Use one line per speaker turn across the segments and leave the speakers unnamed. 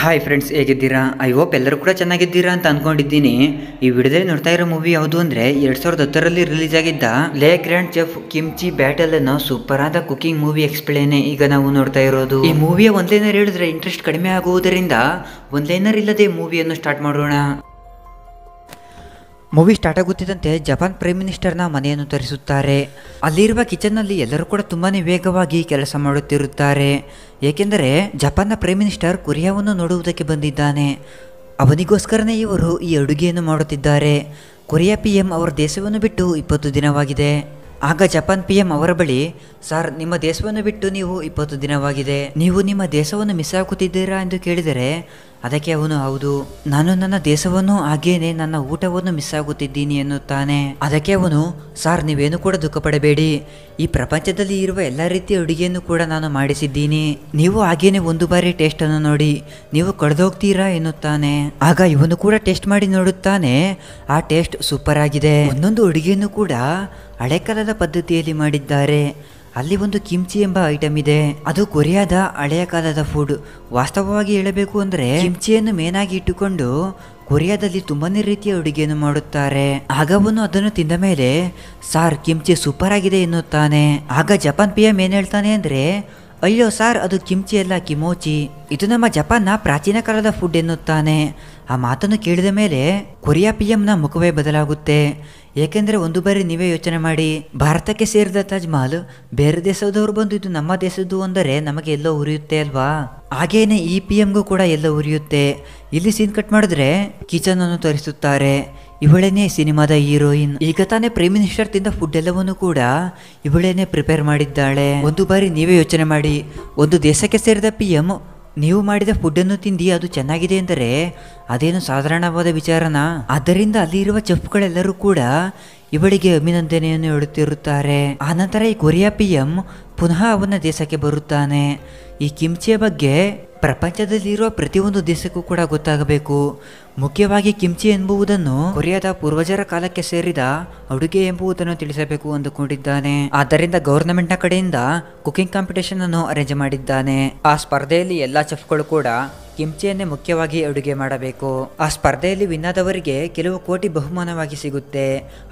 hi friends ಹೇಗಿದ್ದೀರಾ I hope ಎಲ್ಲರೂ ಕೂಡ ಚೆನ್ನಾಗಿದ್ದೀರಾ ಅಂತ ಅಂದ್ಕೊಂಡಿದ್ದೀನಿ ಈ ವಿಡಿಯೋದಲ್ಲಿ ನೋಡ್ತಾ ಇರೋ ಮೂವಿ ಯಾವುದು ಅಂದರೆ ಎರಡು ಸಾವಿರದ ಹತ್ತರಲ್ಲಿ ರಿಲೀಸ್ ಆಗಿದ್ದ Le Grand Chef kimchi battle ಅನ್ನೋ ಸೂಪರ್ ಆದ ಕುಕಿಂಗ್ ಮೂವಿ ಎಕ್ಸ್ಪ್ಲೇನೆ ಈಗ ನಾವು ನೋಡ್ತಾ ಇರೋದು ಈ ಮೂವಿಯ ಒಂದ್ ಹೇಳಿದ್ರೆ ಇಂಟ್ರೆಸ್ಟ್ ಕಡಿಮೆ ಆಗುವುದರಿಂದ ಒಂದ್ ಇಲ್ಲದೆ ಮೂವಿಯನ್ನು ಸ್ಟಾರ್ಟ್ ಮಾಡೋಣ ಮೂವಿ ಸ್ಟಾರ್ಟ್ ಆಗುತ್ತಿದ್ದಂತೆ ಜಪಾನ್ ಪ್ರೈಮ್ ಮಿನಿಸ್ಟರ್ನ ಮನೆಯನ್ನು ತರಿಸುತ್ತಾರೆ ಅಲ್ಲಿರುವ ಕಿಚನ್ನಲ್ಲಿ ಎಲ್ಲರೂ ಕೂಡ ತುಂಬಾ ವೇಗವಾಗಿ ಕೆಲಸ ಮಾಡುತ್ತಿರುತ್ತಾರೆ ಏಕೆಂದರೆ ಜಪಾನ್ನ ಪ್ರೈಮ್ ಮಿನಿಸ್ಟರ್ ಕೊರಿಯಾವನ್ನು ನೋಡುವುದಕ್ಕೆ ಬಂದಿದ್ದಾನೆ ಅವನಿಗೋಸ್ಕರನೇ ಇವರು ಈ ಅಡುಗೆಯನ್ನು ಮಾಡುತ್ತಿದ್ದಾರೆ ಕೊರಿಯಾ ಪಿ ಎಂ ಅವರ ದೇಶವನ್ನು ಬಿಟ್ಟು ಇಪ್ಪತ್ತು ದಿನವಾಗಿದೆ ಆಗ ಜಪಾನ್ ಪಿ ಎಂ ಅವರ ಬಳಿ ಸರ್ ನಿಮ್ಮ ದೇಶವನ್ನು ಬಿಟ್ಟು ನೀವು ಇಪ್ಪತ್ತು ದಿನವಾಗಿದೆ ನೀವು ನಿಮ್ಮ ದೇಶವನ್ನು ಮಿಸ್ ಆಗುತ್ತಿದ್ದೀರಾ ಎಂದು ಕೇಳಿದರೆ ಅದಕ್ಕೆ ಅವನು ಹೌದು ನಾನು ನನ್ನ ದೇಶವನ್ನು ಹಾಗೇನೆ ನನ್ನ ಊಟವನ್ನು ಮಿಸ್ ಆಗುತ್ತಿದ್ದೀನಿ ಎನ್ನುತ್ತಾನೆ ಅದಕ್ಕೆ ಅವನು ಸಾರ್ ನೀವೇನು ಕೂಡ ದುಃಖ ಪಡಬೇಡಿ ಈ ಪ್ರಪಂಚದಲ್ಲಿ ಇರುವ ಎಲ್ಲ ರೀತಿಯ ಅಡುಗೆಯನ್ನು ಕೂಡ ನಾನು ಮಾಡಿಸಿದ್ದೀನಿ ನೀವು ಹಾಗೇನೆ ಒಂದು ಬಾರಿ ಟೇಸ್ಟ್ ಅನ್ನು ನೋಡಿ ನೀವು ಕಳೆದೋಗ್ತೀರಾ ಎನ್ನುತ್ತಾನೆ ಆಗ ಇವನು ಕೂಡ ಟೇಸ್ಟ್ ಮಾಡಿ ನೋಡುತ್ತಾನೆ ಆ ಟೇಸ್ಟ್ ಸೂಪರ್ ಆಗಿದೆ ಒಂದೊಂದು ಅಡುಗೆಯನ್ನು ಕೂಡ ಹಳೆ ಕಾಲದ ಪದ್ಧತಿಯಲ್ಲಿ ಮಾಡಿದ್ದಾರೆ ಅಲ್ಲಿ ಒಂದು ಕಿಮ್ಚಿ ಎಂಬ ಐಟಮ್ ಇದೆ ಅದು ಕೊರಿಯಾದ ಹಳೆಯ ಕಾಲದ ಫುಡ್ ವಾಸ್ತವವಾಗಿ ಹೇಳಬೇಕು ಅಂದ್ರೆ ಕಿಮ್ಚಿಯನ್ನು ಮೇನಾಗಿ ಇಟ್ಟುಕೊಂಡು ಕೊರಿಯಾದಲ್ಲಿ ತುಂಬಾನೇ ರೀತಿಯ ಅಡುಗೆಯನ್ನು ಮಾಡುತ್ತಾರೆ ಆಗವನು ಅದನ್ನು ತಿಂದ ಮೇಲೆ ಸಾರ್ ಕಿಮ್ಚಿ ಸೂಪರ್ ಆಗಿದೆ ಎನ್ನುತ್ತಾನೆ ಆಗ ಜಪಾನ್ ಪಿಎಂ ಏನು ಹೇಳ್ತಾನೆ ಅಂದ್ರೆ ಅಯ್ಯೋ ಸಾರ್ ಅದು ಕಿಮ್ಚಿ ಅಲ್ಲ ಕಿಮೋಚಿ ಇದು ನಮ್ಮ ಜಪಾನ್ನ ಪ್ರಾಚೀನ ಕಾಲದ ಫುಡ್ ಎನ್ನುತ್ತಾನೆ ಆ ಮಾತನ್ನು ಕೇಳಿದ ಮೇಲೆ ಕೊರಿಯಾ ಪಿ ನ ಮುಖವೇ ಬದಲಾಗುತ್ತೆ ಏಕೆಂದರೆ ಒಂದು ಬಾರಿ ನೀವೇ ಯೋಚನೆ ಮಾಡಿ ಭಾರತಕ್ಕೆ ಸೇರಿದ ತಾಜ್ ಮಹಲ್ ಬೇರೆ ದೇಶದವರು ಬಂದು ಇದು ನಮ್ಮ ದೇಶದ್ದು ಅಂದರೆ ನಮಗೆ ಎಲ್ಲೋ ಉರಿಯುತ್ತೆ ಅಲ್ವಾ ಹಾಗೇನೆ ಇ ಪಿ ಎಂಗೂ ಕೂಡ ಎಲ್ಲ ಉರಿಯುತ್ತೆ ಇಲ್ಲಿ ಸೀನ್ ಕಟ್ ಮಾಡಿದ್ರೆ ಕಿಚನ್ ಅನ್ನು ತೋರಿಸುತ್ತಾರೆ ಇವಳೇನೆ ಸಿನಿಮಾದ ಹೀರೋಯಿನ್ ಈಗ ತಾನೇ ಪ್ರೈಮ್ ಮಿನಿಸ್ಟರ್ ತಿಂದ ಫುಡ್ ಎಲ್ಲವನ್ನು ಕೂಡ ಇವಳೇನೆ ಪ್ರಿಪೇರ್ ಮಾಡಿದ್ದಾಳೆ ಒಂದು ಬಾರಿ ನೀವೇ ಯೋಚನೆ ಮಾಡಿ ಒಂದು ದೇಶಕ್ಕೆ ಸೇರಿದ ಪಿ ಎಂ ನೀವು ಮಾಡಿದ ಫುಡ್ಡನ್ನು ತಿಂದು ಅದು ಚೆನ್ನಾಗಿದೆ ಎಂದರೆ ಅದೇನು ಸಾಧಾರಣವಾದ ವಿಚಾರನ ಅದರಿಂದ ಅಲ್ಲಿರುವ ಚೆಫ್ಗಳೆಲ್ಲರೂ ಕೂಡ ಇವಳಿಗೆ ಅಭಿನಂದನೆಯನ್ನು ಹೇಳುತ್ತಿರುತ್ತಾರೆ ಆನಂತರ ಈ ಕೊರಿಯಾ ಪಿ ಎಂ ಪುನಃ ಅವನ ದೇಶಕ್ಕೆ ಬರುತ್ತಾನೆ ಈ ಕಿಮ್ಚಿಯ ಬಗ್ಗೆ ಪ್ರಪಂಚದಲ್ಲಿರುವ ಪ್ರತಿಯೊಂದು ದೇಶಕ್ಕೂ ಕೂಡ ಗೊತ್ತಾಗಬೇಕು ಮುಖ್ಯವಾಗಿ ಕಿಮ್ಚಿ ಎಂಬುವುದನ್ನು ಕೊರಿಯಾದ ಪೂರ್ವಜರ ಕಾಲಕ್ಕೆ ಸೇರಿದ ಅಡುಗೆ ಎಂಬುದನ್ನು ತಿಳಿಸಬೇಕು ಅಂದುಕೊಂಡಿದ್ದಾನೆ ಆದ್ದರಿಂದ ಗವರ್ನಮೆಂಟ್ ನ ಕಡೆಯಿಂದ ಕುಕಿಂಗ್ ಕಾಂಪಿಟೇಷನ್ ಅನ್ನು ಅರೇಂಜ್ ಮಾಡಿದ್ದಾನೆ ಆ ಸ್ಪರ್ಧೆಯಲ್ಲಿ ಎಲ್ಲಾ ಚೆಫ್ಗಳು ಕೂಡ ಕಿಮ್ಚಿಯನ್ನೇ ಮುಖ್ಯವಾಗಿ ಅಡುಗೆ ಮಾಡಬೇಕು ಆ ಸ್ಪರ್ಧೆಯಲ್ಲಿ ವಿನ್ ಕೆಲವು ಕೋಟಿ ಬಹುಮಾನವಾಗಿ ಸಿಗುತ್ತೆ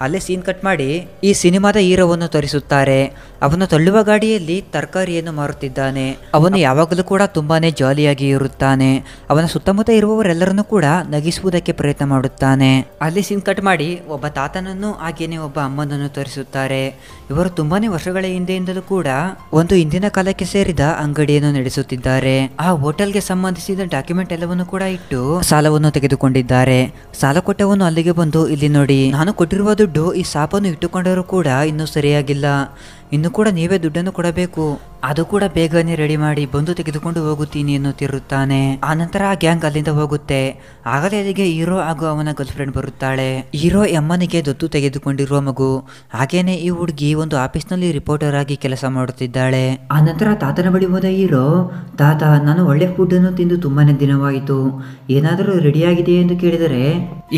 ಅಲ್ಲೇ ಸೀನ್ ಕಟ್ ಮಾಡಿ ಈ ಸಿನಿಮಾದ ಹೀರೋವನ್ನು ತೋರಿಸುತ್ತಾರೆ ಅವನು ತಳ್ಳುವ ಗಾಡಿಯಲ್ಲಿ ತರಕಾರಿಯನ್ನು ಮಾರುತ್ತಿದ್ದಾನೆ ಅವನು ಯಾವಾಗಲೂ ಕೂಡ ತುಂಬಾನೇ ಜಾಲಿಯಾಗಿ ಇರುತ್ತಾನೆ ಅವನ ಸುತ್ತಮುತ್ತ ಇರುವವರೆಲ್ಲರನ್ನು ಕೂಡ ನಗಿಸು ಪ್ರಯತ್ನ ಮಾಡುತ್ತಾನೆ ಅಲ್ಲಿ ಸಿನ್ ಕಟ್ ಮಾಡಿ ಒಬ್ಬ ತಾತನನ್ನು ಹಾಗೇನೆ ಒಬ್ಬ ಅಮ್ಮನನ್ನು ತೋರಿಸುತ್ತಾರೆ ಇವರು ತುಂಬಾನೇ ವರ್ಷಗಳ ಹಿಂದೆಯಿಂದಲೂ ಕೂಡ ಒಂದು ಹಿಂದಿನ ಕಾಲಕ್ಕೆ ಸೇರಿದ ಅಂಗಡಿಯನ್ನು ನಡೆಸುತ್ತಿದ್ದಾರೆ ಆ ಹೋಟೆಲ್ಗೆ ಸಂಬಂಧಿಸಿದ ಡಾಕ್ಯುಮೆಂಟ್ ಎಲ್ಲವನ್ನು ಕೂಡ ಇಟ್ಟು ಸಾಲವನ್ನು ತೆಗೆದುಕೊಂಡಿದ್ದಾರೆ ಸಾಲ ಕೊಟ್ಟವನು ಅಲ್ಲಿಗೆ ಬಂದು ಇಲ್ಲಿ ನೋಡಿ ನಾನು ಕೊಟ್ಟಿರುವ ದುಡ್ಡು ಈ ಸಾಪನ್ನು ಇಟ್ಟುಕೊಂಡರೂ ಕೂಡ ಇನ್ನೂ ಸರಿಯಾಗಿಲ್ಲ ಇನ್ನು ಕೂಡ ನೀವೇ ದುಡ್ಡನ್ನು ಕೊಡಬೇಕು ಅದು ಕೂಡ ಬೇಗನೆ ರೆಡಿ ಮಾಡಿ ಬಂದು ತೆಗೆದುಕೊಂಡು ಹೋಗುತ್ತೀನಿ ಎನ್ನುತ್ತಿರುತ್ತಾನೆ ಆನಂತರ ಆ ಗ್ಯಾಂಗ್ ಅಲ್ಲಿಂದ ಹೋಗುತ್ತೆ ಆಗಲೇ ಅಲ್ಲಿಗೆ ಹೀರೋ ಹಾಗೂ ಅವನ ಗರ್ಲ್ ಫ್ರೆಂಡ್ ಬರುತ್ತಾಳೆ ಹೀರೋ ಎಮ್ಮನಿಗೆ ದತ್ತು ತೆಗೆದುಕೊಂಡಿರುವ ಮಗು ಹಾಗೇನೆ ಈ ಹುಡುಗಿ ಒಂದು ನಲ್ಲಿ ರಿಪೋರ್ಟರ್ ಆಗಿ ಕೆಲಸ ಮಾಡುತ್ತಿದ್ದಾಳೆ ಆನಂತರ ತಾತನ ಬಳಿ ಹೋದ ಹೀರೋ ತಾತ ನಾನು ಒಳ್ಳೆ ಫುಡ್ ಅನ್ನು ತಿಂದು ತುಂಬಾನೇ ದಿನವಾಯಿತು ಏನಾದರೂ ರೆಡಿ ಆಗಿದೆಯಾ ಎಂದು ಕೇಳಿದರೆ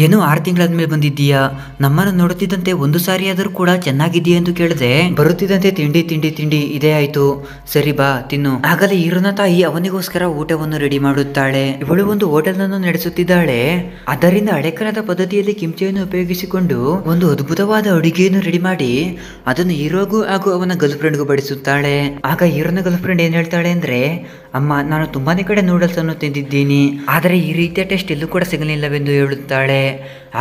ಏನು ಆರು ತಿಂಗಳಾದ್ಮೇಲೆ ಬಂದಿದ್ದೀಯಾ ನಮ್ಮನ್ನು ನೋಡುತ್ತಿದ್ದಂತೆ ಒಂದು ಸಾರಿಯಾದರೂ ಕೂಡ ಚೆನ್ನಾಗಿದೆಯಾ ಎಂದು ಕೇಳಿದೆ ಬರುತ್ತಿದ್ದ ತಿಂಡಿ ತಿಂಡಿ ತಿಂಡಿ ಇದೇ ಆಯ್ತು ಸರಿ ಬಾ ತಿನ್ನು ಆಗಲೇ ಈರನ ತಾಯಿ ಅವನಿಗೋಸ್ಕರ ಊಟವನ್ನು ರೆಡಿ ಮಾಡುತ್ತಾಳೆ ಇವಳು ಒಂದು ಹೋಟೆಲ್ ಅನ್ನು ನಡೆಸುತ್ತಿದ್ದಾಳೆ ಅದರಿಂದ ಅಡೆಕರದ ಪದ್ಧತಿಯಲ್ಲಿ ಕಿಂಚಿಯನ್ನು ಉಪಯೋಗಿಸಿಕೊಂಡು ಒಂದು ಅದ್ಭುತವಾದ ಅಡುಗೆಯನ್ನು ರೆಡಿ ಮಾಡಿ ಅದನ್ನು ಹೀರೋಗೂ ಹಾಗೂ ಅವನ ಗರ್ಲ್ ಫ್ರೆಂಡ್ಗೂ ಬಡಿಸುತ್ತಾಳೆ ಆಗ ಹೀರೋನ ಗರ್ಲ್ ಫ್ರೆಂಡ್ ಏನ್ ಹೇಳ್ತಾಳೆ ಅಂದ್ರೆ ಅಮ್ಮ ನಾನು ತುಂಬಾನೇ ಕಡೆ ನೂಡಲ್ಸ್ ಅನ್ನು ತಿಂದಿದ್ದೀನಿ ಆದರೆ ಈ ರೀತಿಯ ಟೇಸ್ಟ್ ಎಲ್ಲೂ ಕೂಡ ಸಿಗಲಿಲ್ಲವೆಂದು ಹೇಳುತ್ತಾಳೆ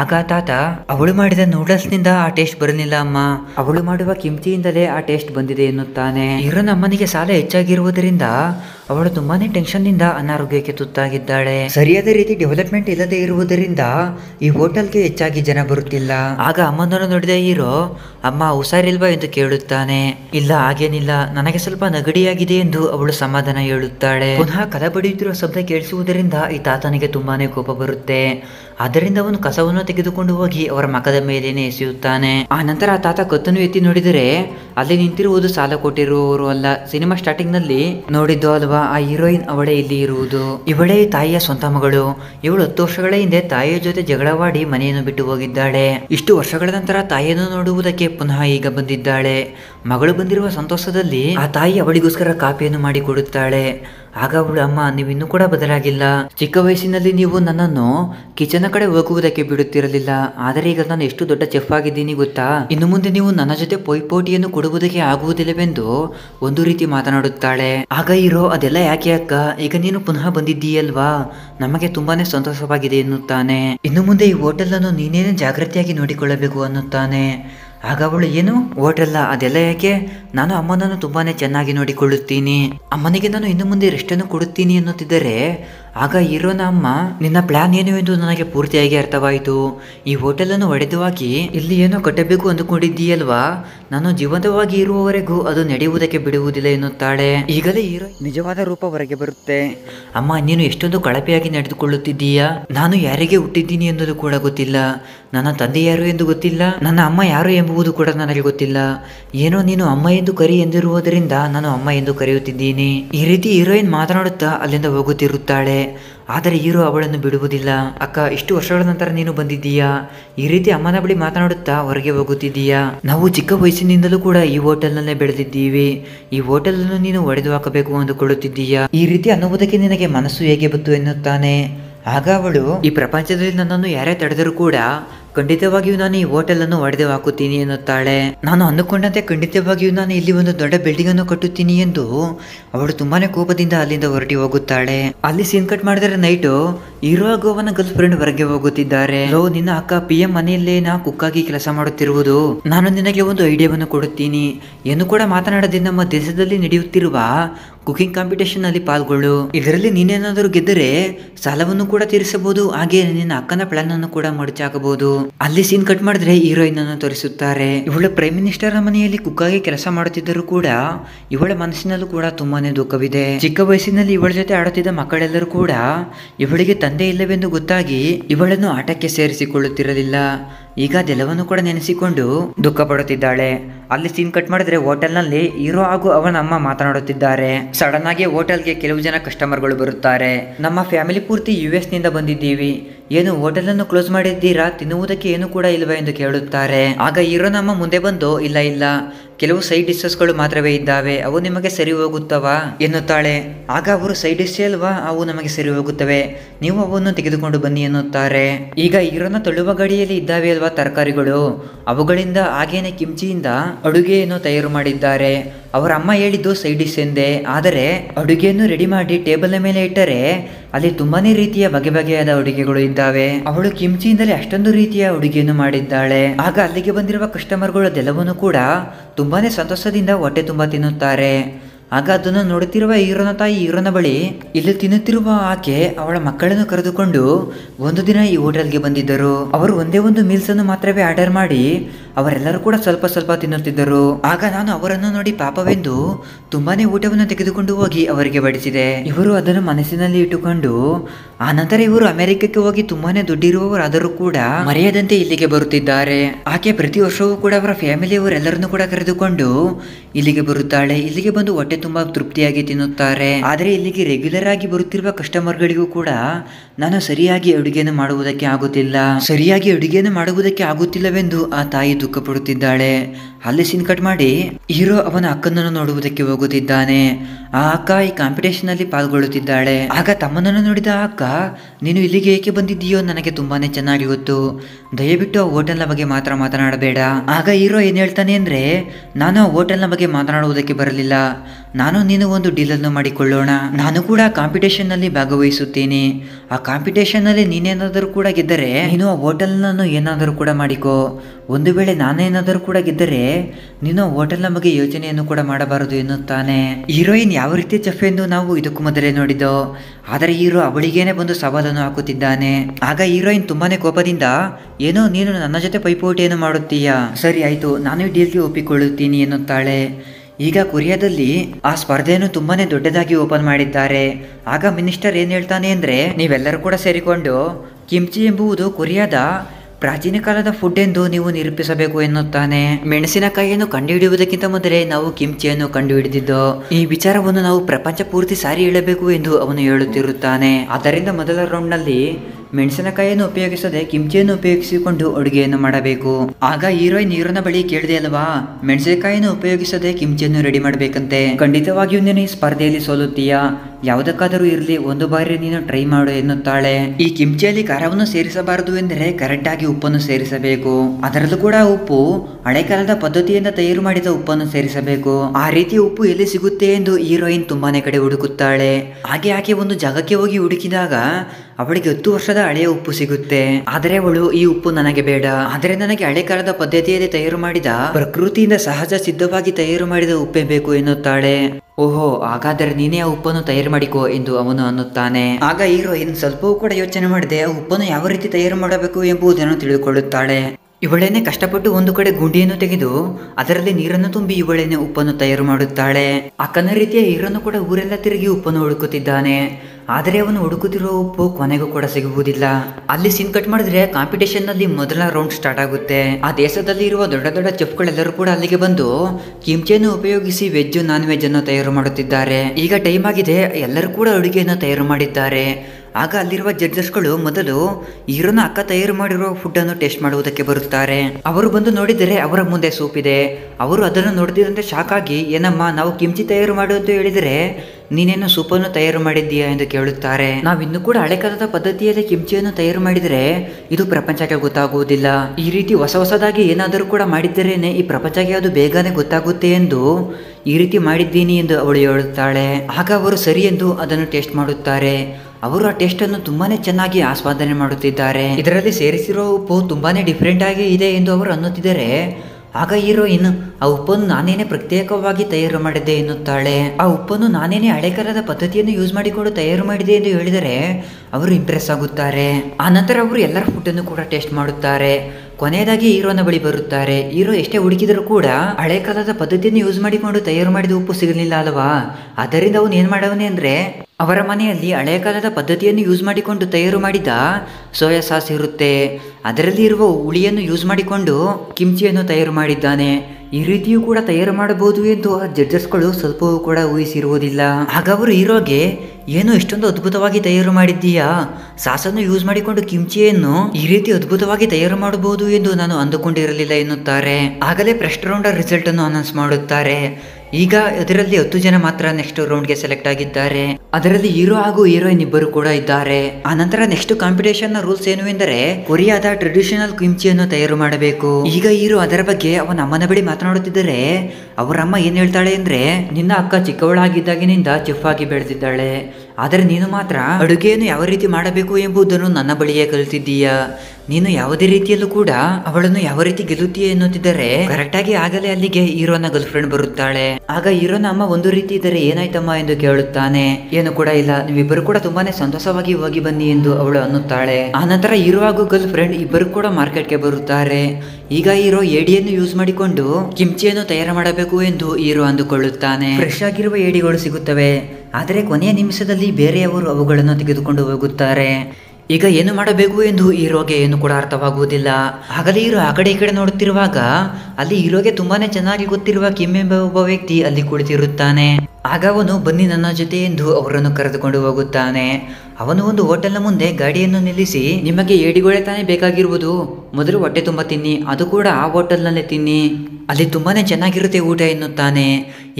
ಆಗ ತಾತ ಅವಳು ಮಾಡಿದ ನೂಡಲ್ಸ್ ನಿಂದ ಆ ಟೇಸ್ಟ್ ಬರಲಿಲ್ಲ ಅಮ್ಮ ಅವಳು ಮಾಡುವ ಕಿಮ್ಚಿಯಿಂದಲೇ ಆ ಟೇಸ್ಟ್ ಬಂದಿದೆ ಎನ್ನುತ್ತಾನೆ ಇರೋ ನಮ್ಮನಿಗೆ ಸಾಲ ಹೆಚ್ಚಾಗಿರುವುದರಿಂದ ಅವಳು ತುಂಬಾನೇ ನಿಂದ ಅನಾರೋಗ್ಯಕ್ಕೆ ತುತ್ತಾಗಿದ್ದಾಳೆ ಸರಿಯಾದ ರೀತಿ ಡೆವಲಪ್ಮೆಂಟ್ ಇಲ್ಲದೆ ಇರುವುದರಿಂದ ಈ ಹೋಟೆಲ್ಗೆ ಹೆಚ್ಚಾಗಿ ಜನ ಬರುತ್ತಿಲ್ಲ ಆಗ ಅಮ್ಮನನ್ನು ನೋಡಿದ ಹೀರೋ ಅಮ್ಮ ಹುಷಾರಿಲ್ವಾ ಎಂದು ಕೇಳುತ್ತಾನೆ ಇಲ್ಲ ಹಾಗೇನಿಲ್ಲ ನನಗೆ ಸ್ವಲ್ಪ ನಗಡಿಯಾಗಿದೆ ಎಂದು ಅವಳು ಸಮಾಧಾನ ಹೇಳುತ್ತಾಳೆ ಪುನಃ ಬಡಿಯುತ್ತಿರುವ ಶಬ್ದ ಕೇಳಿಸುವುದರಿಂದ ಈ ತಾತನಿಗೆ ತುಂಬಾನೇ ಕೋಪ ಬರುತ್ತೆ ಆದ್ದರಿಂದ ಅವನು ಕಸವನ್ನು ತೆಗೆದುಕೊಂಡು ಹೋಗಿ ಅವರ ಮಕದ ಮೇಲೇನೆ ಎಸೆಯುತ್ತಾನೆ ಆ ನಂತರ ಆ ತಾತ ಕತ್ತನ್ನು ಎತ್ತಿ ನೋಡಿದರೆ ಅಲ್ಲಿ ನಿಂತಿರುವುದು ಸಾಲ ಕೊಟ್ಟಿರುವವರು ಅಲ್ಲ ಸಿನಿಮಾ ಸ್ಟಾರ್ಟಿಂಗ್ ನಲ್ಲಿ ನೋಡಿದ್ದು ಅಲ್ವಾ ಆ ಹೀರೋಯಿನ್ ಅವಳೇ ಇಲ್ಲಿ ಇರುವುದು ಇವಳೇ ತಾಯಿಯ ಸ್ವಂತ ಮಗಳು ಇವಳು ಹತ್ತು ವರ್ಷಗಳ ಹಿಂದೆ ತಾಯಿಯ ಜೊತೆ ಜಗಳವಾಡಿ ಮನೆಯನ್ನು ಬಿಟ್ಟು ಹೋಗಿದ್ದಾಳೆ ಇಷ್ಟು ವರ್ಷಗಳ ನಂತರ ತಾಯಿಯನ್ನು ನೋಡುವುದಕ್ಕೆ ಪುನಃ ಈಗ ಬಂದಿದ್ದಾಳೆ ಮಗಳು ಬಂದಿರುವ ಸಂತೋಷದಲ್ಲಿ ಆ ತಾಯಿ ಅವಳಿಗೋಸ್ಕರ ಕಾಪಿಯನ್ನು ಮಾಡಿಕೊಡುತ್ತಾಳೆ ಆಗ ಅವಳು ಅಮ್ಮ ನೀವಿನ್ನೂ ಕೂಡ ಬದಲಾಗಿಲ್ಲ ಚಿಕ್ಕ ವಯಸ್ಸಿನಲ್ಲಿ ನೀವು ನನ್ನನ್ನು ಕಿಚನ್ ಕಡೆ ಹೋಗುವುದಕ್ಕೆ ಬಿಡುತ್ತಿರಲಿಲ್ಲ ಆದರೆ ಈಗ ನಾನು ಎಷ್ಟು ದೊಡ್ಡ ಚೆಫ್ ಆಗಿದ್ದೀನಿ ಗೊತ್ತಾ ಇನ್ನು ಮುಂದೆ ನೀವು ನನ್ನ ಜೊತೆ ಪೈಪೋಟಿಯನ್ನು ಕೊಡುವುದಕ್ಕೆ ಆಗುವುದಿಲ್ಲವೆಂದು ಒಂದು ರೀತಿ ಮಾತನಾಡುತ್ತಾಳೆ ಆಗ ಇರೋ ಅದೆಲ್ಲ ಯಾಕೆ ಅಕ್ಕ ಈಗ ನೀನು ಪುನಃ ಬಂದಿದ್ದೀಯಲ್ವಾ ನಮಗೆ ತುಂಬಾನೇ ಸಂತೋಷವಾಗಿದೆ ಎನ್ನುತ್ತಾನೆ ಇನ್ನು ಮುಂದೆ ಈ ಹೋಟೆಲ್ ಅನ್ನು ನೀನೇನೇ ಜಾಗೃತಿಯಾಗಿ ನೋಡಿಕೊಳ್ಳಬೇಕು ಅನ್ನುತ್ತಾನೆ ಆಗ ಅವಳು ಏನು ಓಟೆಲ್ಲ ಅದೆಲ್ಲ ಯಾಕೆ ನಾನು ಅಮ್ಮನನ್ನು ತುಂಬಾನೇ ಚೆನ್ನಾಗಿ ನೋಡಿಕೊಳ್ಳುತ್ತೀನಿ ಅಮ್ಮನಿಗೆ ನಾನು ಇನ್ನು ಮುಂದೆ ರೆಸ್ಟನ್ನು ಕೊಡುತ್ತೀನಿ ಅನ್ನುತ್ತಿದ್ದರೆ ಆಗ ಇರೋನ ಅಮ್ಮ ನಿನ್ನ ಪ್ಲಾನ್ ಏನು ಎಂದು ನನಗೆ ಪೂರ್ತಿಯಾಗಿ ಅರ್ಥವಾಯಿತು ಈ ಹೋಟೆಲನ್ನು ಒಡೆದು ಹಾಕಿ ಇಲ್ಲಿ ಏನೋ ಕಟ್ಟಬೇಕು ಅಂದುಕೊಂಡಿದ್ದೀಯಲ್ವಾ ನಾನು ಜೀವಂತವಾಗಿ ಇರುವವರೆಗೂ ಅದು ನಡೆಯುವುದಕ್ಕೆ ಬಿಡುವುದಿಲ್ಲ ಎನ್ನುತ್ತಾಳೆ ಈಗಲೇ ಹೀರೋ ನಿಜವಾದ ರೂಪ ಹೊರಗೆ ಬರುತ್ತೆ ಅಮ್ಮ ನೀನು ಎಷ್ಟೊಂದು ಕಳಪೆಯಾಗಿ ನಡೆದುಕೊಳ್ಳುತ್ತಿದ್ದೀಯಾ ನಾನು ಯಾರಿಗೆ ಹುಟ್ಟಿದ್ದೀನಿ ಎಂಬುದು ಕೂಡ ಗೊತ್ತಿಲ್ಲ ನನ್ನ ತಂದೆ ಯಾರು ಎಂದು ಗೊತ್ತಿಲ್ಲ ನನ್ನ ಅಮ್ಮ ಯಾರು ಎಂಬುವುದು ಕೂಡ ನನಗೆ ಗೊತ್ತಿಲ್ಲ ಏನೋ ನೀನು ಅಮ್ಮ ಎಂದು ಕರಿ ಎಂದಿರುವುದರಿಂದ ನಾನು ಅಮ್ಮ ಎಂದು ಕರೆಯುತ್ತಿದ್ದೀನಿ ಈ ರೀತಿ ಹೀರೋಯಿನ್ ಮಾತನಾಡುತ್ತಾ ಅಲ್ಲಿಂದ ಹೋಗುತ್ತಿರುತ್ತಾಳೆ ಆದರೆ ಹೀರೋ ಅವಳನ್ನು ಬಿಡುವುದಿಲ್ಲ ಅಕ್ಕ ಇಷ್ಟು ವರ್ಷಗಳ ನಂತರ ನೀನು ಬಂದಿದ್ದೀಯಾ ಈ ರೀತಿ ಅಮ್ಮನ ಬಳಿ ಮಾತನಾಡುತ್ತಾ ಹೊರಗೆ ಹೋಗುತ್ತಿದ್ದೀಯಾ ನಾವು ಚಿಕ್ಕ ವಯಸ್ಸಿನಿಂದಲೂ ಕೂಡ ಈ ನಲ್ಲೇ ಬೆಳೆದಿದ್ದೀವಿ ಈ ಹೋಟೆಲ್ ಅನ್ನು ನೀನು ಒಡೆದು ಹಾಕಬೇಕು ಅಂದುಕೊಳ್ಳುತ್ತಿದ್ದೀಯಾ ಈ ರೀತಿ ಅನ್ನುವುದಕ್ಕೆ ನಿನಗೆ ಮನಸ್ಸು ಹೇಗೆ ಬಂತು ಎನ್ನುತ್ತಾನೆ ಆಗ ಅವಳು ಈ ಪ್ರಪಂಚದಲ್ಲಿ ನನ್ನನ್ನು ಯಾರೇ ತಡೆದರೂ ಕೂಡ ಖಂಡಿತವಾಗಿಯೂ ನಾನು ಈ ಹೋಟೆಲ್ ಅನ್ನು ಒಡೆದು ಹಾಕುತ್ತೀನಿ ಎನ್ನುತ್ತಾಳೆ ನಾನು ಅಂದುಕೊಂಡಂತೆ ಖಂಡಿತವಾಗಿಯೂ ನಾನು ಇಲ್ಲಿ ಒಂದು ದೊಡ್ಡ ಬಿಲ್ಡಿಂಗ್ ಅನ್ನು ಕಟ್ಟುತ್ತೀನಿ ಎಂದು ಅವಳು ತುಂಬಾನೇ ಕೋಪದಿಂದ ಅಲ್ಲಿಂದ ಹೊರಟಿ ಹೋಗುತ್ತಾಳೆ ಅಲ್ಲಿ ಸೀನ್ ಕಟ್ ಮಾಡಿದರೆ ನೈಟು ಇರೋ ಗೋವನ ಗರ್ಲ್ ಫ್ರೆಂಡ್ ಹೊರಗೆ ಹೋಗುತ್ತಿದ್ದಾರೆ ಲೋ ನಿನ್ನ ಅಕ್ಕ ಪಿ ಎಂ ಮನೆಯಲ್ಲೇ ನಾ ಆಗಿ ಕೆಲಸ ಮಾಡುತ್ತಿರುವುದು ನಾನು ನಿನಗೆ ಒಂದು ಐಡಿಯಾವನ್ನು ಕೊಡುತ್ತೀನಿ ಎಂದು ಕೂಡ ಮಾತನಾಡದೆ ನಮ್ಮ ದೇಶದಲ್ಲಿ ನಡೆಯುತ್ತಿರುವ ಕುಕಿಂಗ್ ಕಾಂಪಿಟೇಷನ್ ಅಲ್ಲಿ ಪಾಲ್ಗೊಳ್ಳು ಇದರಲ್ಲಿ ನೀನೇನಾದರೂ ಗೆದ್ದರೆ ಸಾಲವನ್ನು ಕೂಡ ತೀರಿಸಬಹುದು ಹಾಗೆ ನಿನ್ನ ಅಕ್ಕನ ಪ್ಲಾನ್ ಅನ್ನು ಕೂಡ ಮಡಚಾಗಬಹುದು ಅಲ್ಲಿ ಸೀನ್ ಕಟ್ ಮಾಡಿದ್ರೆ ಹೀರೋಯಿನ್ ಅನ್ನು ತೋರಿಸುತ್ತಾರೆ ಇವಳ ಪ್ರೈಮ್ ಮಿನಿಸ್ಟರ್ ಮನೆಯಲ್ಲಿ ಕುಕ್ ಆಗಿ ಕೆಲಸ ಮಾಡುತ್ತಿದ್ದರೂ ಕೂಡ ಇವಳ ಮನಸ್ಸಿನಲ್ಲೂ ಕೂಡ ತುಂಬಾನೇ ದುಃಖವಿದೆ ಚಿಕ್ಕ ವಯಸ್ಸಿನಲ್ಲಿ ಇವಳ ಜೊತೆ ಆಡುತ್ತಿದ್ದ ಮಕ್ಕಳೆಲ್ಲರೂ ಕೂಡ ಇವಳಿಗೆ ತಂದೆ ಇಲ್ಲವೆಂದು ಗೊತ್ತಾಗಿ ಇವಳನ್ನು ಆಟಕ್ಕೆ ಸೇರಿಸಿಕೊಳ್ಳುತ್ತಿರಲಿಲ್ಲ ಈಗ ಅದೆಲ್ಲವನ್ನು ಕೂಡ ನೆನೆಸಿಕೊಂಡು ದುಃಖ ಪಡುತ್ತಿದ್ದಾಳೆ ಅಲ್ಲಿ ಸೀನ್ ಕಟ್ ಮಾಡಿದ್ರೆ ಹೋಟೆಲ್ ನಲ್ಲಿ ಹೀರೋ ಹಾಗೂ ಅವನ ಅಮ್ಮ ಮಾತನಾಡುತ್ತಿದ್ದಾರೆ ಸಡನ್ ಆಗಿ ಹೋಟೆಲ್ಗೆ ಕೆಲವು ಜನ ಕಸ್ಟಮರ್ಗಳು ಬರುತ್ತಾರೆ ನಮ್ಮ ಫ್ಯಾಮಿಲಿ ಪೂರ್ತಿ ಯು ಎಸ್ ನಿಂದ ಬಂದಿದ್ದೀವಿ ಏನು ಹೋಟೆಲ್ ಅನ್ನು ಕ್ಲೋಸ್ ಮಾಡಿದ್ದೀರಾ ತಿನ್ನುವುದಕ್ಕೆ ಏನು ಕೂಡ ಇಲ್ವಾ ಎಂದು ಕೇಳುತ್ತಾರೆ ಆಗ ಹೀರೋ ನಮ್ಮ ಮುಂದೆ ಬಂದು ಇಲ್ಲ ಇಲ್ಲ ಕೆಲವು ಸೈಡ್ ಡಿಶಸ್ಗಳು ಮಾತ್ರವೇ ಇದ್ದಾವೆ ಅವು ನಿಮಗೆ ಸರಿ ಹೋಗುತ್ತವಾ ಎನ್ನುತ್ತಾಳೆ ಆಗ ಅವರು ಸೈಡ್ ಡಿಶ್ ಅಲ್ವಾ ಅವು ನಮಗೆ ಸರಿ ಹೋಗುತ್ತವೆ ನೀವು ಅವನ್ನು ತೆಗೆದುಕೊಂಡು ಬನ್ನಿ ಎನ್ನುತ್ತಾರೆ ಈಗ ಇರೋನ ತಳ್ಳುವ ಗಡಿಯಲ್ಲಿ ಇದ್ದಾವೆ ಅಲ್ವಾ ತರಕಾರಿಗಳು ಅವುಗಳಿಂದ ಹಾಗೇನೆ ಕಿಮ್ಚಿಯಿಂದ ಅಡುಗೆಯನ್ನು ತಯಾರು ಮಾಡಿದ್ದಾರೆ ಅವರ ಅಮ್ಮ ಹೇಳಿದ್ದು ಸೈಡ್ ಡಿಶ್ ಎಂದೇ ಆದರೆ ಅಡುಗೆಯನ್ನು ರೆಡಿ ಮಾಡಿ ಟೇಬಲ್ನ ಮೇಲೆ ಇಟ್ಟರೆ ಅಲ್ಲಿ ತುಂಬಾನೇ ರೀತಿಯ ಬಗೆ ಬಗೆಯಾದ ಉಡುಗೆಗಳು ಇದ್ದಾವೆ ಅವಳು ಕಿಮ್ಚಿಯಿಂದಲೇ ಅಷ್ಟೊಂದು ರೀತಿಯ ಉಡುಗೆಯನ್ನು ಮಾಡಿದ್ದಾಳೆ ಆಗ ಅಲ್ಲಿಗೆ ಬಂದಿರುವ ಕಸ್ಟಮರ್ಗಳು ಕೂಡ ತುಂಬಾನೇ ಸಂತೋಷದಿಂದ ಹೊಟ್ಟೆ ತುಂಬಾ ತಿನ್ನುತ್ತಾರೆ ಆಗ ಅದನ್ನು ನೋಡುತ್ತಿರುವ ಈರೋನ ತಾಯಿ ಈರೋನ ಬಳಿ ಇಲ್ಲಿ ತಿನ್ನುತ್ತಿರುವ ಆಕೆ ಅವಳ ಮಕ್ಕಳನ್ನು ಕರೆದುಕೊಂಡು ಒಂದು ದಿನ ಈ ಹೋಟೆಲ್ಗೆ ಬಂದಿದ್ದರು ಅವರು ಒಂದೇ ಒಂದು ಮೀಲ್ಸ್ ಅನ್ನು ಮಾತ್ರವೇ ಆರ್ಡರ್ ಮಾಡಿ ಅವರೆಲ್ಲರೂ ಕೂಡ ಸ್ವಲ್ಪ ಸ್ವಲ್ಪ ತಿನ್ನುತ್ತಿದ್ದರು ಆಗ ನಾನು ಅವರನ್ನು ನೋಡಿ ಪಾಪವೆಂದು ತುಂಬಾನೇ ಊಟವನ್ನು ತೆಗೆದುಕೊಂಡು ಹೋಗಿ ಅವರಿಗೆ ಬಡಿಸಿದೆ ಇವರು ಅದನ್ನು ಮನಸ್ಸಿನಲ್ಲಿ ಇಟ್ಟುಕೊಂಡು ಆ ನಂತರ ಇವರು ಅಮೆರಿಕಕ್ಕೆ ಹೋಗಿ ತುಂಬಾನೇ ದುಡ್ಡಿರುವವರಾದರೂ ಕೂಡ ಮರೆಯದಂತೆ ಇಲ್ಲಿಗೆ ಬರುತ್ತಿದ್ದಾರೆ ಆಕೆ ಪ್ರತಿ ವರ್ಷವೂ ಕೂಡ ಅವರ ಫ್ಯಾಮಿಲಿಯವರೆಲ್ಲರನ್ನು ಕೂಡ ಕರೆದುಕೊಂಡು ಇಲ್ಲಿಗೆ ಬರುತ್ತಾಳೆ ಇಲ್ಲಿಗೆ ಬಂದು ಹೊಟ್ಟೆ ತುಂಬಾ ತೃಪ್ತಿಯಾಗಿ ತಿನ್ನುತ್ತಾರೆ ಆದರೆ ಇಲ್ಲಿಗೆ ರೆಗ್ಯುಲರ್ ಆಗಿ ಬರುತ್ತಿರುವ ಕಸ್ಟಮರ್ ಗಳಿಗೂ ಕೂಡ ನಾನು ಸರಿಯಾಗಿ ಅಡುಗೆಯನ್ನು ಮಾಡುವುದಕ್ಕೆ ಆಗುತ್ತಿಲ್ಲ ಸರಿಯಾಗಿ ಅಡುಗೆಯನ್ನು ಮಾಡುವುದಕ್ಕೆ ಆಗುತ್ತಿಲ್ಲವೆಂದು ಆ ತಾಯಿ ದುಃಖ ಪಡುತ್ತಿದ್ದಾಳೆ ಅಲ್ಲಿ ಸಿನ್ ಕಟ್ ಮಾಡಿ ಹೀರೋ ಅವನ ಅಕ್ಕನನ್ನು ನೋಡುವುದಕ್ಕೆ ಹೋಗುತ್ತಿದ್ದಾನೆ ಆ ಅಕ್ಕ ಈ ಕಾಂಪಿಟೇಷನ್ ಅಲ್ಲಿ ಪಾಲ್ಗೊಳ್ಳುತ್ತಿದ್ದಾಳೆ ಆಗ ತಮ್ಮನನ್ನು ನೋಡಿದ ಅಕ್ಕ ನೀನು ಇಲ್ಲಿಗೆ ಏಕೆ ಬಂದಿದ್ದೀಯೋ ನನಗೆ ತುಂಬಾನೇ ಚೆನ್ನಾಗಿ ಗೊತ್ತು ದಯವಿಟ್ಟು ಆ ಹೋಟೆಲ್ನ ಬಗ್ಗೆ ಮಾತ್ರ ಮಾತನಾಡಬೇಡ ಆಗ ಹೀರೋ ಏನ್ ಹೇಳ್ತಾನೆ ಅಂದ್ರೆ ನಾನು ಆ ಹೋಟೆಲ್ನ ಬಗ್ಗೆ ಮಾತನಾಡುವುದಕ್ಕೆ ಬರಲಿಲ್ಲ ನಾನು ನೀನು ಒಂದು ಡೀಲನ್ನು ಮಾಡಿಕೊಳ್ಳೋಣ ನಾನು ಕೂಡ ಕಾಂಪಿಟೇಷನ್ನಲ್ಲಿ ಭಾಗವಹಿಸುತ್ತೇನೆ ಆ ಕಾಂಪಿಟೇಷನ್ನಲ್ಲಿ ನೀನೇನಾದರೂ ಕೂಡ ಗೆದ್ದರೆ ನೀನು ಆ ಹೋಟೆಲ್ನನ್ನು ಏನಾದರೂ ಕೂಡ ಮಾಡಿಕೋ ಒಂದು ವೇಳೆ ನಾನೇನಾದರೂ ಕೂಡ ಗೆದ್ದರೆ ನೀನು ಹೋಟೆಲ್ನ ಬಗ್ಗೆ ಯೋಚನೆಯನ್ನು ಕೂಡ ಮಾಡಬಾರದು ಎನ್ನುತ್ತಾನೆ ಹೀರೋಯಿನ್ ಯಾವ ರೀತಿ ಚಫೆ ಎಂದು ನಾವು ಇದಕ್ಕೂ ಮೊದಲೇ ನೋಡಿದೋ ಆದರೆ ಹೀರೋ ಅವಳಿಗೇನೆ ಬಂದು ಸವಾಲನ್ನು ಹಾಕುತ್ತಿದ್ದಾನೆ ಆಗ ಹೀರೋಯಿನ್ ತುಂಬಾನೇ ಕೋಪದಿಂದ ಏನೋ ನೀನು ನನ್ನ ಜೊತೆ ಪೈಪೋಟಿಯನ್ನು ಮಾಡುತ್ತೀಯಾ ಸರಿ ಆಯ್ತು ನಾನು ಈ ಡೀಲ್ಗೆ ಒಪ್ಪಿಕೊಳ್ಳುತ್ತೀನಿ ಎನ್ನುತ್ತಾಳೆ ಈಗ ಕೊರಿಯಾದಲ್ಲಿ ಆ ಸ್ಪರ್ಧೆಯನ್ನು ತುಂಬಾನೇ ದೊಡ್ಡದಾಗಿ ಓಪನ್ ಮಾಡಿದ್ದಾರೆ ಆಗ ಮಿನಿಸ್ಟರ್ ಏನು ಹೇಳ್ತಾನೆ ಅಂದ್ರೆ ನೀವೆಲ್ಲರೂ ಕೂಡ ಸೇರಿಕೊಂಡು ಕಿಮ್ಚಿ ಎಂಬುವುದು ಕೊರಿಯಾದ ಪ್ರಾಚೀನ ಕಾಲದ ಫುಡ್ ಎಂದು ನೀವು ನಿರೂಪಿಸಬೇಕು ಎನ್ನುತ್ತಾನೆ ಮೆಣಸಿನಕಾಯಿಯನ್ನು ಕಂಡುಹಿಡಿಯುವುದಕ್ಕಿಂತ ಮೊದಲೇ ನಾವು ಕಿಮ್ಚಿಯನ್ನು ಕಂಡುಹಿಡಿದಿದ್ದು ಈ ವಿಚಾರವನ್ನು ನಾವು ಪ್ರಪಂಚ ಪೂರ್ತಿ ಸಾರಿ ಹೇಳಬೇಕು ಎಂದು ಅವನು ಹೇಳುತ್ತಿರುತ್ತಾನೆ ಅದರಿಂದ ಮೊದಲ ರೌಂಡ್ನಲ್ಲಿ ಮೆಣಸಿನಕಾಯಿಯನ್ನು ಉಪಯೋಗಿಸದೆ ಕಿಮ್ಚಿಯನ್ನು ಉಪಯೋಗಿಸಿಕೊಂಡು ಅಡುಗೆಯನ್ನು ಮಾಡಬೇಕು ಆಗ ಹೀರೋಯಿನ್ ಹೀರೋನ ಬಳಿ ಕೇಳಿದೆ ಅಲ್ವಾ ಮೆಣಸಿನಕಾಯಿಯನ್ನು ಉಪಯೋಗಿಸದೆ ಕಿಮ್ಚಿಯನ್ನು ರೆಡಿ ಮಾಡಬೇಕಂತೆ ಖಂಡಿತವಾಗಿಯೂ ನೀನು ಈ ಸ್ಪರ್ಧೆಯಲ್ಲಿ ಸೋಲುತ್ತೀಯಾ ಯಾವುದಕ್ಕಾದರೂ ಇರಲಿ ಒಂದು ಬಾರಿ ನೀನು ಟ್ರೈ ಮಾಡು ಎನ್ನುತ್ತಾಳೆ ಈ ಕಿಮ್ಚಿಯಲ್ಲಿ ಖಾರವನ್ನು ಸೇರಿಸಬಾರದು ಎಂದರೆ ಕರೆಕ್ಟಾಗಿ ಉಪ್ಪನ್ನು ಸೇರಿಸಬೇಕು ಅದರಲ್ಲೂ ಕೂಡ ಉಪ್ಪು ಹಳೆ ಕಾಲದ ಪದ್ಧತಿಯಿಂದ ತಯಾರು ಮಾಡಿದ ಉಪ್ಪನ್ನು ಸೇರಿಸಬೇಕು ಆ ರೀತಿ ಉಪ್ಪು ಎಲ್ಲಿ ಸಿಗುತ್ತೆ ಎಂದು ಹೀರೋಯಿನ್ ತುಂಬಾನೇ ಕಡೆ ಹುಡುಕುತ್ತಾಳೆ ಹಾಗೆ ಆಕೆ ಒಂದು ಜಾಗಕ್ಕೆ ಹೋಗಿ ಹುಡುಕಿದಾಗ ಅವಳಿಗೆ ಹತ್ತು ವರ್ಷದ ಹಳೆಯ ಉಪ್ಪು ಸಿಗುತ್ತೆ ಆದರೆ ಅವಳು ಈ ಉಪ್ಪು ನನಗೆ ಬೇಡ ಆದರೆ ನನಗೆ ಹಳೆ ಕಾಲದ ಪದ್ಧತಿಯಲ್ಲಿ ತಯಾರು ಮಾಡಿದ ಪ್ರಕೃತಿಯಿಂದ ಸಹಜ ಸಿದ್ಧವಾಗಿ ತಯಾರು ಮಾಡಿದ ಉಪ್ಪೇ ಬೇಕು ಎನ್ನುತ್ತಾಳೆ ಓಹೋ ಹಾಗಾದರೆ ನೀನೇ ಆ ಉಪ್ಪನ್ನು ತಯಾರು ಮಾಡಿಕೋ ಎಂದು ಅವನು ಅನ್ನುತ್ತಾನೆ ಆಗ ಹೀರೋಯಿನ್ ಸ್ವಲ್ಪವೂ ಕೂಡ ಯೋಚನೆ ಮಾಡಿದೆ ಆ ಉಪ್ಪನ್ನು ಯಾವ ರೀತಿ ತಯಾರು ಮಾಡಬೇಕು ಎಂಬುದನ್ನು ತಿಳಿದುಕೊಳ್ಳುತ್ತಾಳೆ ಇವಳೇನೆ ಕಷ್ಟಪಟ್ಟು ಒಂದು ಕಡೆ ಗುಂಡಿಯನ್ನು ತೆಗೆದು ಅದರಲ್ಲಿ ನೀರನ್ನು ತುಂಬಿ ಇವಳೇನೆ ಉಪ್ಪನ್ನು ತಯಾರು ಮಾಡುತ್ತಾಳೆ ಅಕ್ಕನ ರೀತಿಯ ಹೀರನ್ನು ಕೂಡ ಊರೆಲ್ಲ ತಿರುಗಿ ಉಪ್ಪನ್ನು ಹುಡುಕುತ್ತಿದ್ದಾನೆ ಆದರೆ ಅವನು ಹುಡುಕುತ್ತಿರೋ ಉಪ್ಪು ಕೊನೆಗೂ ಕೂಡ ಸಿಗುವುದಿಲ್ಲ ಅಲ್ಲಿ ಸಿನ್ ಕಟ್ ಮಾಡಿದ್ರೆ ಕಾಂಪಿಟೇಷನ್ ನಲ್ಲಿ ಮೊದಲ ರೌಂಡ್ ಸ್ಟಾರ್ಟ್ ಆಗುತ್ತೆ ಆ ದೇಶದಲ್ಲಿ ಇರುವ ದೊಡ್ಡ ದೊಡ್ಡ ಎಲ್ಲರೂ ಕೂಡ ಅಲ್ಲಿಗೆ ಬಂದು ಕಿಮ್ಚೆಯನ್ನು ಉಪಯೋಗಿಸಿ ವೆಜ್ ನಾನ್ ವೆಜ್ ಅನ್ನು ತಯಾರು ಮಾಡುತ್ತಿದ್ದಾರೆ ಈಗ ಟೈಮ್ ಆಗಿದೆ ಎಲ್ಲರೂ ಕೂಡ ಅಡುಗೆಯನ್ನು ತಯಾರು ಮಾಡಿದ್ದಾರೆ ಆಗ ಅಲ್ಲಿರುವ ಜಡ್ಜಸ್ಗಳು ಮೊದಲು ಹೀರೋನ ಅಕ್ಕ ತಯಾರು ಮಾಡಿರುವ ಅನ್ನು ಟೇಸ್ಟ್ ಮಾಡುವುದಕ್ಕೆ ಬರುತ್ತಾರೆ ಅವರು ಬಂದು ನೋಡಿದರೆ ಅವರ ಮುಂದೆ ಸೂಪ್ ಇದೆ ಅವರು ಅದನ್ನು ನೋಡಿದಂತೆ ಶಾಕ್ ಆಗಿ ಏನಮ್ಮ ನಾವು ಕಿಮ್ಚಿ ತಯಾರು ಮಾಡು ಅಂತ ಹೇಳಿದರೆ ನೀನೇನು ಸೂಪನ್ನು ತಯಾರು ಮಾಡಿದ್ದೀಯಾ ಎಂದು ಕೇಳುತ್ತಾರೆ ಇನ್ನು ಕೂಡ ಹಳೆ ಕಾಲದ ಪದ್ಧತಿಯಲ್ಲಿ ಕಿಮ್ಚಿಯನ್ನು ತಯಾರು ಮಾಡಿದರೆ ಇದು ಪ್ರಪಂಚಕ್ಕೆ ಗೊತ್ತಾಗುವುದಿಲ್ಲ ಈ ರೀತಿ ಹೊಸ ಹೊಸದಾಗಿ ಏನಾದರೂ ಕೂಡ ಮಾಡಿದ್ದರೇನೆ ಈ ಪ್ರಪಂಚಕ್ಕೆ ಅದು ಬೇಗನೆ ಗೊತ್ತಾಗುತ್ತೆ ಎಂದು ಈ ರೀತಿ ಮಾಡಿದ್ದೀನಿ ಎಂದು ಅವಳು ಹೇಳುತ್ತಾಳೆ ಆಗ ಅವರು ಸರಿ ಎಂದು ಅದನ್ನು ಟೇಸ್ಟ್ ಮಾಡುತ್ತಾರೆ ಅವರು ಆ ಟೇಸ್ಟ್ ಅನ್ನು ತುಂಬಾನೇ ಚೆನ್ನಾಗಿ ಆಸ್ವಾದನೆ ಮಾಡುತ್ತಿದ್ದಾರೆ ಇದರಲ್ಲಿ ಸೇರಿಸಿರೋ ಉಪ್ಪು ತುಂಬಾನೇ ಡಿಫ್ರೆಂಟ್ ಆಗಿ ಇದೆ ಎಂದು ಅವರು ಅನ್ನುತ್ತಿದ್ದಾರೆ ಆಗ ಹೀರೋಯಿನ್ ಆ ಉಪ್ಪನ್ನು ನಾನೇನೆ ಪ್ರತ್ಯೇಕವಾಗಿ ತಯಾರು ಮಾಡಿದ್ದೆ ಎನ್ನುತ್ತಾಳೆ ಆ ಉಪ್ಪನ್ನು ನಾನೇನೆ ಹಳೆ ಕಾಲದ ಪದ್ಧತಿಯನ್ನು ಯೂಸ್ ಮಾಡಿಕೊಂಡು ತಯಾರು ಮಾಡಿದೆ ಎಂದು ಹೇಳಿದರೆ ಅವರು ಇಂಪ್ರೆಸ್ ಆಗುತ್ತಾರೆ ಆನಂತರ ಅವರು ಎಲ್ಲರ ಫುಡ್ ಅನ್ನು ಕೂಡ ಟೇಸ್ಟ್ ಮಾಡುತ್ತಾರೆ ಕೊನೆಯದಾಗಿ ಹೀರೋನ ಬಳಿ ಬರುತ್ತಾರೆ ಹೀರೋ ಎಷ್ಟೇ ಹುಡುಕಿದರೂ ಕೂಡ ಹಳೆ ಕಾಲದ ಪದ್ಧತಿಯನ್ನು ಯೂಸ್ ಮಾಡಿಕೊಂಡು ತಯಾರು ಮಾಡಿದ ಉಪ್ಪು ಸಿಗಲಿಲ್ಲ ಅಲ್ವಾ ಅದರಿಂದ ಅವನು ಏನು ಮಾಡವನೇ ಅಂದರೆ ಅವರ ಮನೆಯಲ್ಲಿ ಹಳೆ ಕಾಲದ ಪದ್ಧತಿಯನ್ನು ಯೂಸ್ ಮಾಡಿಕೊಂಡು ತಯಾರು ಮಾಡಿದ ಸೋಯಾ ಸಾಸ್ ಇರುತ್ತೆ ಅದರಲ್ಲಿ ಇರುವ ಹುಳಿಯನ್ನು ಯೂಸ್ ಮಾಡಿಕೊಂಡು ಕಿಮ್ಚಿಯನ್ನು ತಯಾರು ಮಾಡಿದ್ದಾನೆ ಈ ರೀತಿಯೂ ಕೂಡ ತಯಾರು ಮಾಡಬಹುದು ಎಂದು ಆ ಜಡ್ಜಸ್ಗಳು ಸ್ವಲ್ಪವೂ ಕೂಡ ಊಹಿಸಿರುವುದಿಲ್ಲ ಆಗ ಇರೋಗೆ ಹೀರೋಗೆ ಏನು ಇಷ್ಟೊಂದು ಅದ್ಭುತವಾಗಿ ತಯಾರು ಮಾಡಿದ್ದೀಯಾ ಸಾಸನ್ನು ಯೂಸ್ ಮಾಡಿಕೊಂಡು ಕಿಮ್ಚಿಯನ್ನು ಈ ರೀತಿ ಅದ್ಭುತವಾಗಿ ತಯಾರು ಮಾಡಬಹುದು ಎಂದು ನಾನು ಅಂದುಕೊಂಡಿರಲಿಲ್ಲ ಎನ್ನುತ್ತಾರೆ ಆಗಲೇ ಪ್ರೆಸ್ಟ್ ರೌಂಡರ್ ರಿಸಲ್ಟ್ ಅನ್ನು ಅನೌನ್ಸ್ ಮಾಡುತ್ತಾರೆ ಈಗ ಅದರಲ್ಲಿ ಹತ್ತು ಜನ ಮಾತ್ರ ನೆಕ್ಸ್ಟ್ ಗೆ ಸೆಲೆಕ್ಟ್ ಆಗಿದ್ದಾರೆ ಅದರಲ್ಲಿ ಹೀರೋ ಹಾಗೂ ಹೀರೋಯಿನ್ ಇಬ್ಬರು ಕೂಡ ಇದ್ದಾರೆ ಆ ನಂತರ ನೆಕ್ಸ್ಟ್ ಕಾಂಪಿಟೇಷನ್ ನ ರೂಲ್ಸ್ ಏನು ಎಂದರೆ ಕೊರಿಯಾದ ಟ್ರೆಡಿಷನಲ್ ಕಿಮ್ಚಿಯನ್ನು ತಯಾರು ಮಾಡಬೇಕು ಈಗ ಹೀರೋ ಅದರ ಬಗ್ಗೆ ಅವನ ಅಮ್ಮನ ಬಳಿ ಮಾತನಾಡುತ್ತಿದ್ದರೆ ಅವರ ಅಮ್ಮ ಏನ್ ಹೇಳ್ತಾಳೆ ಅಂದ್ರೆ ನಿನ್ನ ಅಕ್ಕ ಚಿಕ್ಕವಳಾಗಿದ್ದಾಗಿನಿಂದ ಚಿಫ್ ಆಗಿ ಬೆಳೆದಿದ್ದಾಳೆ ಆದರೆ ನೀನು ಮಾತ್ರ ಅಡುಗೆಯನ್ನು ಯಾವ ರೀತಿ ಮಾಡಬೇಕು ಎಂಬುದನ್ನು ನನ್ನ ಬಳಿಯೇ ಕಲಿತಿದ್ದೀಯಾ ನೀನು ಯಾವುದೇ ರೀತಿಯಲ್ಲೂ ಕೂಡ ಅವಳನ್ನು ಯಾವ ರೀತಿ ಗೆಲ್ಲುತ್ತೀಯ ಎನ್ನುತ್ತಿದ್ದರೆ ಕರೆಕ್ಟಾಗಿ ಆಗಲೇ ಅಲ್ಲಿಗೆ ಈರೋನ ಗರ್ಲ್ ಫ್ರೆಂಡ್ ಬರುತ್ತಾಳೆ ಆಗ ಈರೋನ ಅಮ್ಮ ಒಂದು ರೀತಿ ಇದ್ದರೆ ಏನಾಯ್ತಮ್ಮ ಎಂದು ಕೇಳುತ್ತಾನೆ ಏನು ಕೂಡ ಇಲ್ಲ ನೀವಿಬ್ಬರು ಕೂಡ ತುಂಬಾನೇ ಸಂತೋಷವಾಗಿ ಹೋಗಿ ಬನ್ನಿ ಎಂದು ಅವಳು ಅನ್ನುತ್ತಾಳೆ ಆನಂತರ ಹೀರೋ ಹಾಗೂ ಗರ್ಲ್ ಫ್ರೆಂಡ್ ಇಬ್ಬರು ಕೂಡ ಮಾರ್ಕೆಟ್ಗೆ ಬರುತ್ತಾರೆ ಈಗ ಈರೋ ಏಡಿಯನ್ನು ಯೂಸ್ ಮಾಡಿಕೊಂಡು ಕಿಮ್ಚಿಯನ್ನು ತಯಾರು ಮಾಡಬೇಕು ಎಂದು ಹೀರೋ ಅಂದುಕೊಳ್ಳುತ್ತಾನೆ ಫ್ರೆಶ್ ಆಗಿರುವ ಏಡಿಗಳು ಸಿಗುತ್ತವೆ ಆದರೆ ಕೊನೆಯ ನಿಮಿಷದಲ್ಲಿ ಬೇರೆಯವರು ಅವುಗಳನ್ನು ತೆಗೆದುಕೊಂಡು ಹೋಗುತ್ತಾರೆ ಈಗ ಏನು ಮಾಡಬೇಕು ಎಂದು ಈ ರೋಗ ಏನು ಕೂಡ ಅರ್ಥವಾಗುವುದಿಲ್ಲ ಹಾಗಲೇ ಇವರು ಆ ಕಡೆ ಈ ಕಡೆ ನೋಡುತ್ತಿರುವಾಗ ಅಲ್ಲಿ ಈ ರೋಗ ತುಂಬಾನೇ ಚೆನ್ನಾಗಿ ಗೊತ್ತಿರುವ ಕಿಮ್ ಒಬ್ಬ ವ್ಯಕ್ತಿ ಅಲ್ಲಿ ಕುಳಿತಿರುತ್ತಾನೆ ಆಗ ಅವನು ಬನ್ನಿ ನನ್ನ ಜೊತೆ ಎಂದು ಅವರನ್ನು ಕರೆದುಕೊಂಡು ಹೋಗುತ್ತಾನೆ ಅವನು ಒಂದು ಹೋಟೆಲ್ನ ಮುಂದೆ ಗಾಡಿಯನ್ನು ನಿಲ್ಲಿಸಿ ನಿಮಗೆ ಏಡಿಗೊಳೆ ತಾನೇ ಬೇಕಾಗಿರುವುದು ಮೊದಲು ಹೊಟ್ಟೆ ತುಂಬ ತಿನ್ನಿ ಅದು ಕೂಡ ಆ ಹೋಟೆಲ್ನಲ್ಲೇ ತಿನ್ನಿ ಅಲ್ಲಿ ತುಂಬಾ ಚೆನ್ನಾಗಿರುತ್ತೆ ಊಟ ಎನ್ನುತ್ತಾನೆ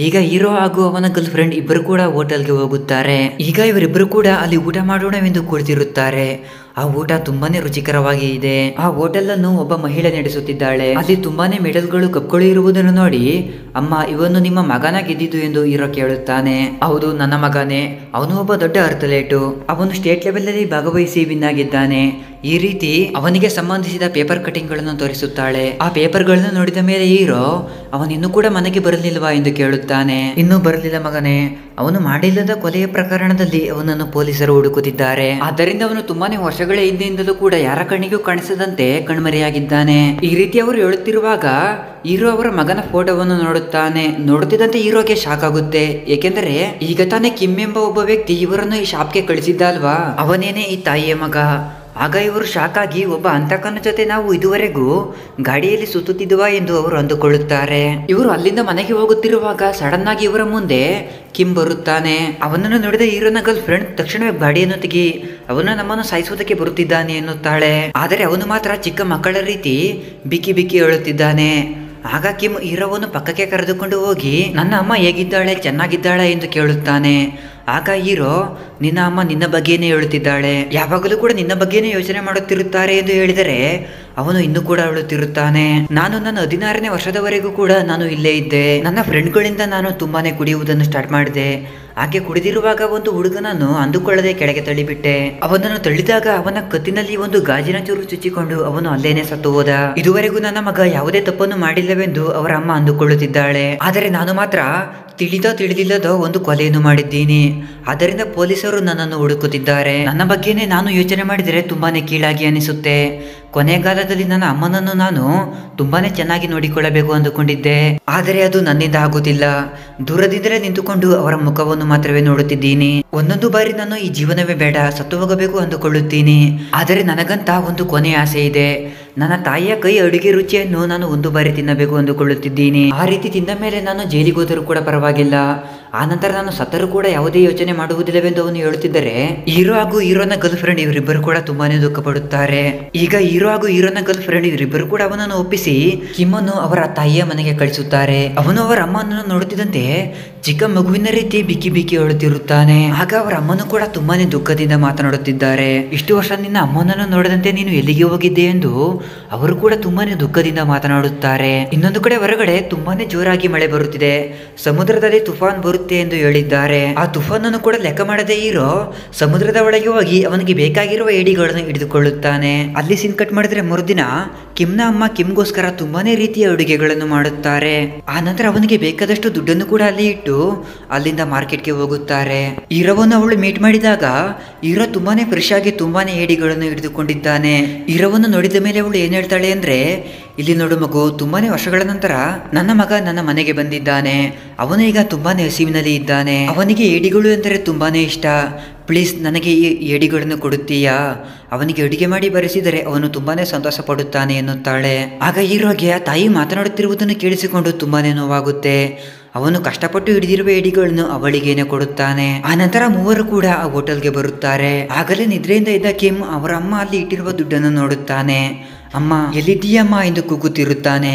ಈಗ ಹೀರೋ ಹಾಗೂ ಅವನ ಗರ್ಲ್ ಫ್ರೆಂಡ್ ಇಬ್ಬರು ಕೂಡ ಹೋಟೆಲ್ಗೆ ಹೋಗುತ್ತಾರೆ ಈಗ ಇವರಿಬ್ಬರು ಕೂಡ ಅಲ್ಲಿ ಊಟ ಮಾಡೋಣವೆಂದು ಕುಳಿತಿರುತ್ತಾರೆ ಆ ಊಟ ತುಂಬಾನೇ ರುಚಿಕರವಾಗಿ ಇದೆ ಆ ಹೋಟೆಲ್ ಅನ್ನು ಒಬ್ಬ ಮಹಿಳೆ ನಡೆಸುತ್ತಿದ್ದಾಳೆ ಅಲ್ಲಿ ತುಂಬಾನೇ ಮೆಡಲ್ಗಳು ಕಪ್ಗಳು ಇರುವುದನ್ನು ನೋಡಿ ಅಮ್ಮ ಇವನು ನಿಮ್ಮ ಮಗನ ಗೆದ್ದಿದ್ದು ಎಂದು ಇರೋ ಕೇಳುತ್ತಾನೆ ಹೌದು ನನ್ನ ಮಗನೇ ಅವನು ಒಬ್ಬ ದೊಡ್ಡ ಅರ್ಥಲೇಟು ಅವನು ಸ್ಟೇಟ್ ಲೆವೆಲ್ ಅಲ್ಲಿ ಭಾಗವಹಿಸಿ ವಿನ್ ಆಗಿದ್ದಾನೆ ಈ ರೀತಿ ಅವನಿಗೆ ಸಂಬಂಧಿಸಿದ ಪೇಪರ್ ಕಟಿಂಗ್ ಗಳನ್ನು ತೋರಿಸುತ್ತಾಳೆ ಆ ಪೇಪರ್ ಗಳನ್ನು ನೋಡಿದ ಮೇಲೆ ಹೀರೋ ಅವನಿನ್ನೂ ಕೂಡ ಮನೆಗೆ ಬರಲಿಲ್ವಾ ಎಂದು ಕೇಳುತ್ತಾನೆ ಇನ್ನೂ ಬರಲಿಲ್ಲ ಮಗನೇ ಅವನು ಮಾಡಿಲ್ಲದ ಕೊಲೆಯ ಪ್ರಕರಣದಲ್ಲಿ ಅವನನ್ನು ಪೊಲೀಸರು ಹುಡುಕುತ್ತಿದ್ದಾರೆ ಆದ್ದರಿಂದ ಅವನು ತುಂಬಾನೇ ವರ್ಷಗಳ ಹಿಂದೆಯಿಂದಲೂ ಕೂಡ ಯಾರ ಕಣ್ಣಿಗೂ ಕಾಣಿಸದಂತೆ ಕಣ್ಮರೆಯಾಗಿದ್ದಾನೆ ಈ ರೀತಿ ಅವರು ಹೇಳುತ್ತಿರುವಾಗ ಹೀರೋ ಅವರ ಮಗನ ಫೋಟೋವನ್ನು ನೋಡುತ್ತಾನೆ ನೋಡುತ್ತಿದ್ದಂತೆ ಹೀರೋಗೆ ಶಾಕ್ ಆಗುತ್ತೆ ಏಕೆಂದರೆ ಈಗ ತಾನೇ ಕಿಮ್ ಎಂಬ ಒಬ್ಬ ವ್ಯಕ್ತಿ ಇವರನ್ನು ಈ ಶಾಪ್ಗೆ ಕಳಿಸಿದ್ದ ಅಲ್ವಾ ಅವನೇನೆ ಈ ತಾಯಿಯ ಮಗ ಆಗ ಇವರು ಆಗಿ ಒಬ್ಬ ಅಂತಕನ ಜೊತೆ ನಾವು ಇದುವರೆಗೂ ಗಾಡಿಯಲ್ಲಿ ಸುತ್ತುತ್ತಿದ್ವಾ ಎಂದು ಅವರು ಅಂದುಕೊಳ್ಳುತ್ತಾರೆ ಇವರು ಅಲ್ಲಿಂದ ಮನೆಗೆ ಹೋಗುತ್ತಿರುವಾಗ ಸಡನ್ ಆಗಿ ಇವರ ಮುಂದೆ ಕಿಮ್ ಬರುತ್ತಾನೆ ಅವನನ್ನು ನೋಡಿದ ಹೀರೋನ ಗರ್ಲ್ ಫ್ರೆಂಡ್ ತಕ್ಷಣವೇ ಗಾಡಿಯನ್ನು ತೆಗಿ ಅವನು ನಮ್ಮನ್ನು ಸಾಯಿಸುವುದಕ್ಕೆ ಬರುತ್ತಿದ್ದಾನೆ ಎನ್ನುತ್ತಾಳೆ ಆದರೆ ಅವನು ಮಾತ್ರ ಚಿಕ್ಕ ಮಕ್ಕಳ ರೀತಿ ಬಿಕ್ಕಿ ಬಿಕ್ಕಿ ಹೇಳುತ್ತಿದ್ದಾನೆ ಆಗ ಕಿಮ್ ಹೀರೋವನ್ನು ಪಕ್ಕಕ್ಕೆ ಕರೆದುಕೊಂಡು ಹೋಗಿ ನನ್ನ ಅಮ್ಮ ಹೇಗಿದ್ದಾಳೆ ಚೆನ್ನಾಗಿದ್ದಾಳೆ ಎಂದು ಕೇಳುತ್ತಾನೆ ಆಗ ಹೀರೋ ನಿನ್ನ ಅಮ್ಮ ನಿನ್ನ ಬಗ್ಗೆನೇ ಹೇಳುತ್ತಿದ್ದಾಳೆ ಯಾವಾಗಲೂ ಕೂಡ ನಿನ್ನ ಬಗ್ಗೆನೇ ಯೋಚನೆ ಮಾಡುತ್ತಿರುತ್ತಾರೆ ಎಂದು ಹೇಳಿದರೆ ಅವನು ಇನ್ನೂ ಕೂಡ ಅಳುತ್ತಿರುತ್ತಾನೆ ನಾನು ನನ್ನ ಹದಿನಾರನೇ ವರ್ಷದವರೆಗೂ ಕೂಡ ನಾನು ಇಲ್ಲೇ ಇದ್ದೆ ನನ್ನ ಫ್ರೆಂಡ್ಗಳಿಂದ ನಾನು ತುಂಬಾನೇ ಕುಡಿಯುವುದನ್ನು ಸ್ಟಾರ್ಟ್ ಮಾಡಿದೆ ಆಕೆ ಕುಡಿದಿರುವಾಗ ಒಂದು ಹುಡುಗನನ್ನು ಅಂದುಕೊಳ್ಳದೆ ಕೆಳಗೆ ತಳ್ಳಿಬಿಟ್ಟೆ ಅವನನ್ನು ತಳ್ಳಿದಾಗ ಅವನ ಕತ್ತಿನಲ್ಲಿ ಒಂದು ಗಾಜಿನ ಚೂರು ಚುಚ್ಚಿಕೊಂಡು ಅವನು ಅಲ್ಲೇನೆ ಸತ್ತು ಹೋದ ಇದುವರೆಗೂ ನನ್ನ ಮಗ ಯಾವುದೇ ತಪ್ಪನ್ನು ಮಾಡಿಲ್ಲವೆಂದು ಅವರ ಅಮ್ಮ ಅಂದುಕೊಳ್ಳುತ್ತಿದ್ದಾಳೆ ಆದರೆ ನಾನು ಮಾತ್ರ ತಿಳಿದೋ ತಿಳಿದಿಲ್ಲದೋ ಒಂದು ಕೊಲೆಯನ್ನು ಮಾಡಿದ್ದೀನಿ ಅದರಿಂದ ಪೊಲೀಸರು ನನ್ನನ್ನು ಹುಡುಕುತ್ತಿದ್ದಾರೆ ನನ್ನ ಬಗ್ಗೆನೇ ನಾನು ಯೋಚನೆ ಮಾಡಿದರೆ ತುಂಬಾನೇ ಕೀಳಾಗಿ ಅನಿಸುತ್ತೆ ಕೊನೆಗಾಲದಲ್ಲಿ ನನ್ನ ಅಮ್ಮನನ್ನು ನಾನು ತುಂಬಾನೇ ಚೆನ್ನಾಗಿ ನೋಡಿಕೊಳ್ಳಬೇಕು ಅಂದುಕೊಂಡಿದ್ದೆ ಆದರೆ ಅದು ನನ್ನಿಂದ ಆಗುತ್ತಿಲ್ಲ ದೂರದಿಂದಲೇ ನಿಂತುಕೊಂಡು ಅವರ ಮುಖವನ್ನು ಮಾತ್ರವೇ ನೋಡುತ್ತಿದ್ದೀನಿ ಒಂದೊಂದು ಬಾರಿ ನಾನು ಈ ಜೀವನವೇ ಬೇಡ ಸತ್ತು ಹೋಗಬೇಕು ಅಂದುಕೊಳ್ಳುತ್ತೀನಿ ಆದರೆ ನನಗಂತ ಒಂದು ಕೊನೆ ಆಸೆ ಇದೆ ನನ್ನ ತಾಯಿಯ ಕೈ ಅಡುಗೆ ರುಚಿಯನ್ನು ನಾನು ಒಂದು ಬಾರಿ ತಿನ್ನಬೇಕು ಅಂದುಕೊಳ್ಳುತ್ತಿದ್ದೀನಿ ಆ ರೀತಿ ತಿಂದ ಮೇಲೆ ನಾನು ಜೈಲಿಗೋದರೂ ಕೂಡ ಪರವಾಗಿಲ್ಲ ಆ ನಂತರ ನಾನು ಸತ್ತರು ಕೂಡ ಯಾವುದೇ ಯೋಚನೆ ಮಾಡುವುದಿಲ್ಲವೆಂದು ಅವನು ಹೇಳುತ್ತಿದ್ದರೆ ಹೀರೋ ಹಾಗೂ ಹೀರೋನ ಗರ್ಲ್ ಫ್ರೆಂಡ್ ಇವರಿಬ್ಬರು ಕೂಡ ತುಂಬಾನೇ ದುಃಖ ಪಡುತ್ತಾರೆ ಈಗ ಹೀರೋ ಹಾಗೂ ಹೀರೋನ ಗರ್ಲ್ ಫ್ರೆಂಡ್ ಇವರಿಬ್ಬರು ಕೂಡ ಅವನನ್ನು ಒಪ್ಪಿಸಿ ಕಿಮ್ಮನ್ನು ಅವರ ತಾಯಿಯ ಮನೆಗೆ ಕಳಿಸುತ್ತಾರೆ ಅವನು ಅವರ ಅಮ್ಮನನ್ನು ನೋಡುತ್ತಿದ್ದಂತೆ ಚಿಕ್ಕ ಮಗುವಿನ ರೀತಿ ಬಿಕ್ಕಿ ಬಿಕ್ಕಿ ಹೇಳುತ್ತಿರುತ್ತಾನೆ ಆಗ ಅವರ ಅಮ್ಮನು ಕೂಡ ತುಂಬಾನೇ ದುಃಖದಿಂದ ಮಾತನಾಡುತ್ತಿದ್ದಾರೆ ಇಷ್ಟು ವರ್ಷ ನಿನ್ನ ಅಮ್ಮನನ್ನು ನೋಡದಂತೆ ನೀನು ಎಲ್ಲಿಗೆ ಹೋಗಿದ್ದೆ ಎಂದು ಅವರು ಕೂಡ ತುಂಬಾನೇ ದುಃಖದಿಂದ ಮಾತನಾಡುತ್ತಾರೆ ಇನ್ನೊಂದು ಕಡೆ ಹೊರಗಡೆ ತುಂಬಾನೇ ಜೋರಾಗಿ ಮಳೆ ಬರುತ್ತಿದೆ ಸಮುದ್ರದಲ್ಲಿ ತುಫಾನ್ ಬರುತ್ತಿದೆ ಹೋಗುತ್ತೆ ಎಂದು ಹೇಳಿದ್ದಾರೆ ಆ ತುಫಾನನ್ನು ಕೂಡ ಲೆಕ್ಕ ಮಾಡದೆ ಇರೋ ಸಮುದ್ರದ ಒಳಗೆ ಹೋಗಿ ಅವನಿಗೆ ಬೇಕಾಗಿರುವ ಏಡಿಗಳನ್ನು ಹಿಡಿದುಕೊಳ್ಳುತ್ತಾನೆ ಅಲ್ಲಿ ಸಿನ್ ಕಟ್ ಮಾಡಿದ್ರೆ ಮರುದಿನ ಕಿಮ್ನ ಅಮ್ಮ ಕಿಮ್ಗೋಸ್ಕರ ತುಂಬಾನೇ ರೀತಿಯ ಅಡುಗೆಗಳನ್ನು ಮಾಡುತ್ತಾರೆ ಆ ನಂತರ ಅವನಿಗೆ ಬೇಕಾದಷ್ಟು ದುಡ್ಡನ್ನು ಕೂಡ ಅಲ್ಲಿ ಇಟ್ಟು ಅಲ್ಲಿಂದ ಮಾರ್ಕೆಟ್ಗೆ ಹೋಗುತ್ತಾರೆ ಇರವನ್ನು ಅವಳು ಮೀಟ್ ಮಾಡಿದಾಗ ಇರ ತುಂಬಾನೇ ಫ್ರೆಶ್ ಆಗಿ ತುಂಬಾನೇ ಏಡಿಗಳನ್ನು ಹಿಡಿದುಕೊಂಡಿದ್ದಾನೆ ಇರವನ್ನು ನೋಡಿದ ಮೇಲೆ ಅವಳು ಏನ್ ಹೇಳ್ತಾಳೆ ಅಂದ್ರೆ ಇಲ್ಲಿ ನೋಡು ಮಗು ತುಂಬಾನೇ ವರ್ಷಗಳ ನಂತರ ನನ್ನ ಮಗ ನನ್ನ ಮನೆಗೆ ಬಂದಿದ್ದಾನೆ ಅವನು ಈಗ ತುಂಬಾನೇ ಹಸಿವಿನಲ್ಲಿ ಇದ್ದಾನೆ ಅವನಿಗೆ ಏಡಿಗಳು ಎಂದರೆ ತುಂಬಾನೇ ಇಷ್ಟ ಪ್ಲೀಸ್ ನನಗೆ ಈ ಏಡಿಗಳನ್ನು ಕೊಡುತ್ತೀಯಾ ಅವನಿಗೆ ಅಡುಗೆ ಮಾಡಿ ಬರೆಸಿದರೆ ಅವನು ತುಂಬಾನೇ ಸಂತೋಷ ಪಡುತ್ತಾನೆ ಎನ್ನುತ್ತಾಳೆ ಆಗ ಹೀರೋಗೆ ತಾಯಿ ಮಾತನಾಡುತ್ತಿರುವುದನ್ನು ಕೇಳಿಸಿಕೊಂಡು ತುಂಬಾನೇ ನೋವಾಗುತ್ತೆ ಅವನು ಕಷ್ಟಪಟ್ಟು ಹಿಡಿದಿರುವ ಏಡಿಗಳನ್ನು ಅವಳಿಗೇನೆ ಕೊಡುತ್ತಾನೆ ಆ ನಂತರ ಮೂವರು ಕೂಡ ಆ ಹೋಟೆಲ್ಗೆ ಬರುತ್ತಾರೆ ಆಗಲೇ ನಿದ್ರೆಯಿಂದ ಇದ್ದ ಕಿಮ್ ಅವರ ಅಮ್ಮ ಅಲ್ಲಿ ಇಟ್ಟಿರುವ ದುಡ್ಡನ್ನು ನೋಡುತ್ತಾನೆ ಅಮ್ಮ ಎಲ್ಲಿದ್ದೀಯಮ್ಮ ಎಂದು ಕೂಗುತ್ತಿರುತ್ತಾನೆ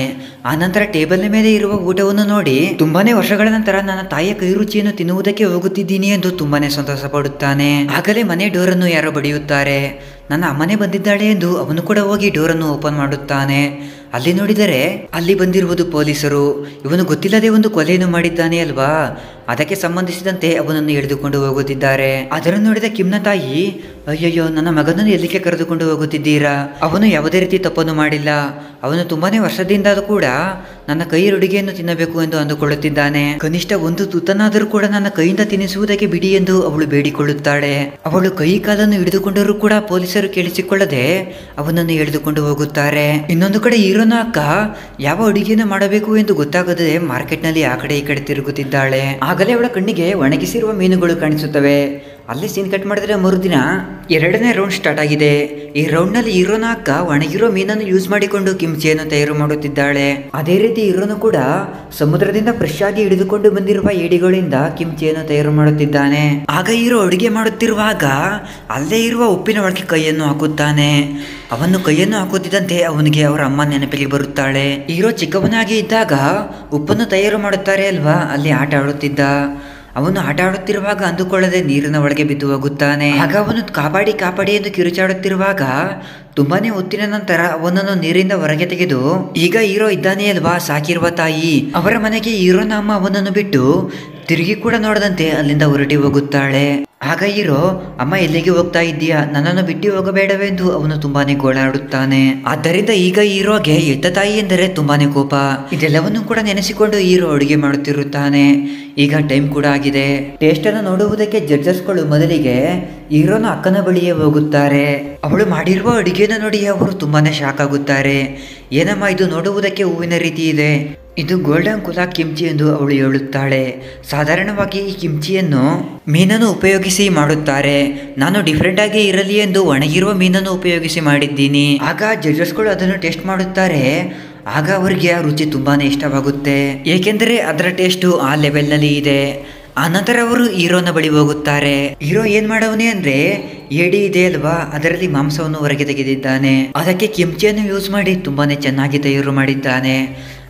ಆನಂತರ ಟೇಬಲ್ನ ಮೇಲೆ ಇರುವ ಊಟವನ್ನು ನೋಡಿ ತುಂಬಾನೇ ವರ್ಷಗಳ ನಂತರ ನನ್ನ ತಾಯಿಯ ಕೈ ರುಚಿಯನ್ನು ತಿನ್ನುವುದಕ್ಕೆ ಹೋಗುತ್ತಿದ್ದೀನಿ ಎಂದು ತುಂಬಾನೇ ಸಂತೋಷ ಪಡುತ್ತಾನೆ ಆಗಲೇ ಮನೆ ಡೋರ್ ಅನ್ನು ಯಾರೋ ಬಡಿಯುತ್ತಾರೆ ನನ್ನ ಅಮ್ಮನೆ ಬಂದಿದ್ದಾಳೆ ಎಂದು ಅವನು ಕೂಡ ಹೋಗಿ ಡೋರ್ ಅನ್ನು ಓಪನ್ ಮಾಡುತ್ತಾನೆ ಅಲ್ಲಿ ನೋಡಿದರೆ ಅಲ್ಲಿ ಬಂದಿರುವುದು ಪೊಲೀಸರು ಇವನು ಗೊತ್ತಿಲ್ಲದೆ ಒಂದು ಕೊಲೆಯನ್ನು ಮಾಡಿದ್ದಾನೆ ಅಲ್ವಾ ಅದಕ್ಕೆ ಸಂಬಂಧಿಸಿದಂತೆ ಅವನನ್ನು ಎಳೆದುಕೊಂಡು ಹೋಗುತ್ತಿದ್ದಾರೆ ಅದನ್ನು ನೋಡಿದ ಕಿಮ್ನ ತಾಯಿ ಅಯ್ಯಯ್ಯೋ ನನ್ನ ಮಗನನ್ನು ಎಲ್ಲಿಗೆ ಕರೆದುಕೊಂಡು ಹೋಗುತ್ತಿದ್ದೀರಾ ಅವನು ಯಾವುದೇ ರೀತಿ ತಪ್ಪನ್ನು ಮಾಡಿಲ್ಲ ಅವನು ತುಂಬಾನೇ ವರ್ಷದಿಂದ ಕೂಡ ನನ್ನ ಕೈ ಅಡುಗೆಯನ್ನು ತಿನ್ನಬೇಕು ಎಂದು ಅಂದುಕೊಳ್ಳುತ್ತಿದ್ದಾನೆ ಕನಿಷ್ಠ ಒಂದು ತುತ್ತನಾದರೂ ಕೂಡ ನನ್ನ ಕೈಯಿಂದ ತಿನ್ನಿಸುವುದಕ್ಕೆ ಬಿಡಿ ಎಂದು ಅವಳು ಬೇಡಿಕೊಳ್ಳುತ್ತಾಳೆ ಅವಳು ಕೈ ಕಾಲನ್ನು ಹಿಡಿದುಕೊಂಡರೂ ಕೂಡ ಪೊಲೀಸರು ಕೇಳಿಸಿಕೊಳ್ಳದೆ ಅವನನ್ನು ಎಳೆದುಕೊಂಡು ಹೋಗುತ್ತಾರೆ ಇನ್ನೊಂದು ಕಡೆ ಈರೋನ ಅಕ್ಕ ಯಾವ ಅಡುಗೆಯನ್ನು ಮಾಡಬೇಕು ಎಂದು ಗೊತ್ತಾಗದೆ ಮಾರ್ಕೆಟ್ನಲ್ಲಿ ಆ ಕಡೆ ಈ ಕಡೆ ತಿರುಗುತ್ತಿದ್ದಾಳೆ ಆಗಲೇ ಅವಳ ಕಣ್ಣಿಗೆ ಒಣಗಿಸಿರುವ ಮೀನುಗಳು ಕಾಣಿಸುತ್ತವೆ ಅಲ್ಲೇ ಸೀನ್ ಕಟ್ ಮಾಡಿದ್ರೆ ಮರುದಿನ ಎರಡನೇ ರೌಂಡ್ ಸ್ಟಾರ್ಟ್ ಆಗಿದೆ ಈ ರೌಂಡ್ನಲ್ಲಿ ಇರೋನಾಕ ಒಣಗಿರೋ ಮೀನನ್ನು ಯೂಸ್ ಮಾಡಿಕೊಂಡು ಕಿಮ್ಚಿಯನ್ನು ತಯಾರು ಮಾಡುತ್ತಿದ್ದಾಳೆ ಅದೇ ರೀತಿ ಇರೋನು ಕೂಡ ಸಮುದ್ರದಿಂದ ಫ್ರೆಶ್ ಆಗಿ ಹಿಡಿದುಕೊಂಡು ಬಂದಿರುವ ಏಡಿಗಳಿಂದ ಕಿಮ್ಚಿಯನ್ನು ತಯಾರು ಮಾಡುತ್ತಿದ್ದಾನೆ ಆಗ ಇರೋ ಅಡುಗೆ ಮಾಡುತ್ತಿರುವಾಗ ಅಲ್ಲೇ ಇರುವ ಉಪ್ಪಿನ ಒಳಗೆ ಕೈಯನ್ನು ಹಾಕುತ್ತಾನೆ ಅವನು ಕೈಯನ್ನು ಹಾಕುತ್ತಿದ್ದಂತೆ ಅವನಿಗೆ ಅವರ ಅಮ್ಮ ನೆನಪಿಗೆ ಬರುತ್ತಾಳೆ ಇರೋ ಚಿಕ್ಕವನಾಗಿ ಇದ್ದಾಗ ಉಪ್ಪನ್ನು ತಯಾರು ಮಾಡುತ್ತಾರೆ ಅಲ್ವಾ ಅಲ್ಲಿ ಆಟ ಆಡುತ್ತಿದ್ದ ಅವನು ಆಟ ಆಡುತ್ತಿರುವಾಗ ಅಂದುಕೊಳ್ಳದೆ ನೀರಿನ ಒಳಗೆ ಬಿದ್ದು ಹೋಗುತ್ತಾನೆ ಆಗ ಅವನು ಕಾಪಾಡಿ ಕಾಪಾಡಿ ಎಂದು ಕಿರುಚಾಡುತ್ತಿರುವಾಗ ತುಂಬಾನೇ ಹೊತ್ತಿನ ನಂತರ ಅವನನ್ನು ನೀರಿಂದ ಹೊರಗೆ ತೆಗೆದು ಈಗ ಹೀರೋ ಇದ್ದಾನೆ ಅಲ್ವಾ ಸಾಕಿರುವ ತಾಯಿ ಅವರ ಮನೆಗೆ ಹೀರೋನ ಅಮ್ಮ ಅವನನ್ನು ಬಿಟ್ಟು ತಿರುಗಿ ಕೂಡ ನೋಡದಂತೆ ಅಲ್ಲಿಂದ ಹೊರಟಿ ಹೋಗುತ್ತಾಳೆ ಆಗ ಹೀರೋ ಅಮ್ಮ ಎಲ್ಲಿಗೆ ಹೋಗ್ತಾ ಇದ್ದೀಯಾ ನನ್ನನ್ನು ಬಿಟ್ಟು ಹೋಗಬೇಡವೆಂದು ಅವನು ತುಂಬಾನೇ ಗೋಳಾಡುತ್ತಾನೆ ಆದ್ದರಿಂದ ಈಗ ಹೀರೋಗೆ ಎತ್ತ ತಾಯಿ ಎಂದರೆ ತುಂಬಾನೇ ಕೋಪ ಇದೆಲ್ಲವನ್ನೂ ಕೂಡ ನೆನೆಸಿಕೊಂಡು ಹೀರೋ ಅಡುಗೆ ಮಾಡುತ್ತಿರುತ್ತಾನೆ ಈಗ ಟೈಮ್ ಕೂಡ ಆಗಿದೆ ಟೇಸ್ಟ್ ಅನ್ನು ನೋಡುವುದಕ್ಕೆ ಜಡ್ಜಸ್ಗಳು ಮೊದಲಿಗೆ ಹೀರೋನ ಅಕ್ಕನ ಬಳಿಯೇ ಹೋಗುತ್ತಾರೆ ಅವಳು ಮಾಡಿರುವ ಅಡುಗೆ ಇದನ್ನು ನೋಡಿ ಅವರು ತುಂಬಾ ಶಾಕ್ ಆಗುತ್ತಾರೆ ಏನಮ್ಮ ಇದು ನೋಡುವುದಕ್ಕೆ ಹೂವಿನ ರೀತಿ ಇದೆ ಇದು ಗೋಲ್ಡನ್ ಕುಲಾ ಕಿಮ್ಚಿ ಎಂದು ಅವಳು ಹೇಳುತ್ತಾಳೆ ಸಾಧಾರಣವಾಗಿ ಈ ಕಿಮ್ಚಿಯನ್ನು ಮೀನನ್ನು ಉಪಯೋಗಿಸಿ ಮಾಡುತ್ತಾರೆ ನಾನು ಡಿಫ್ರೆಂಟ್ ಆಗಿ ಇರಲಿ ಎಂದು ಒಣಗಿರುವ ಮೀನನ್ನು ಉಪಯೋಗಿಸಿ ಮಾಡಿದ್ದೀನಿ ಆಗ ಜಡ್ಜಸ್ಗಳು ಅದನ್ನು ಟೇಸ್ಟ್ ಮಾಡುತ್ತಾರೆ ಆಗ ಅವರಿಗೆ ಆ ರುಚಿ ತುಂಬಾ ಇಷ್ಟವಾಗುತ್ತೆ ಏಕೆಂದರೆ ಅದರ ಟೇಸ್ಟು ಆ ಲೆವೆಲ್ನಲ್ಲಿ ಇದೆ ಅನಂತರ ಅವರು ಹೀರೋನ ಬಳಿ ಹೋಗುತ್ತಾರೆ ಹೀರೋ ಏನ್ ಮಾಡವನೇ ಅಂದ್ರೆ ಎಡಿ ಇದೆ ಅಲ್ವಾ ಅದರಲ್ಲಿ ಮಾಂಸವನ್ನು ಹೊರಗೆ ತೆಗೆದಿದ್ದಾನೆ ಅದಕ್ಕೆ ಕೆಂಚಿಯನ್ನು ಯೂಸ್ ಮಾಡಿ ತುಂಬಾನೇ ಚೆನ್ನಾಗಿ ತಯಾರು ಮಾಡಿದ್ದಾನೆ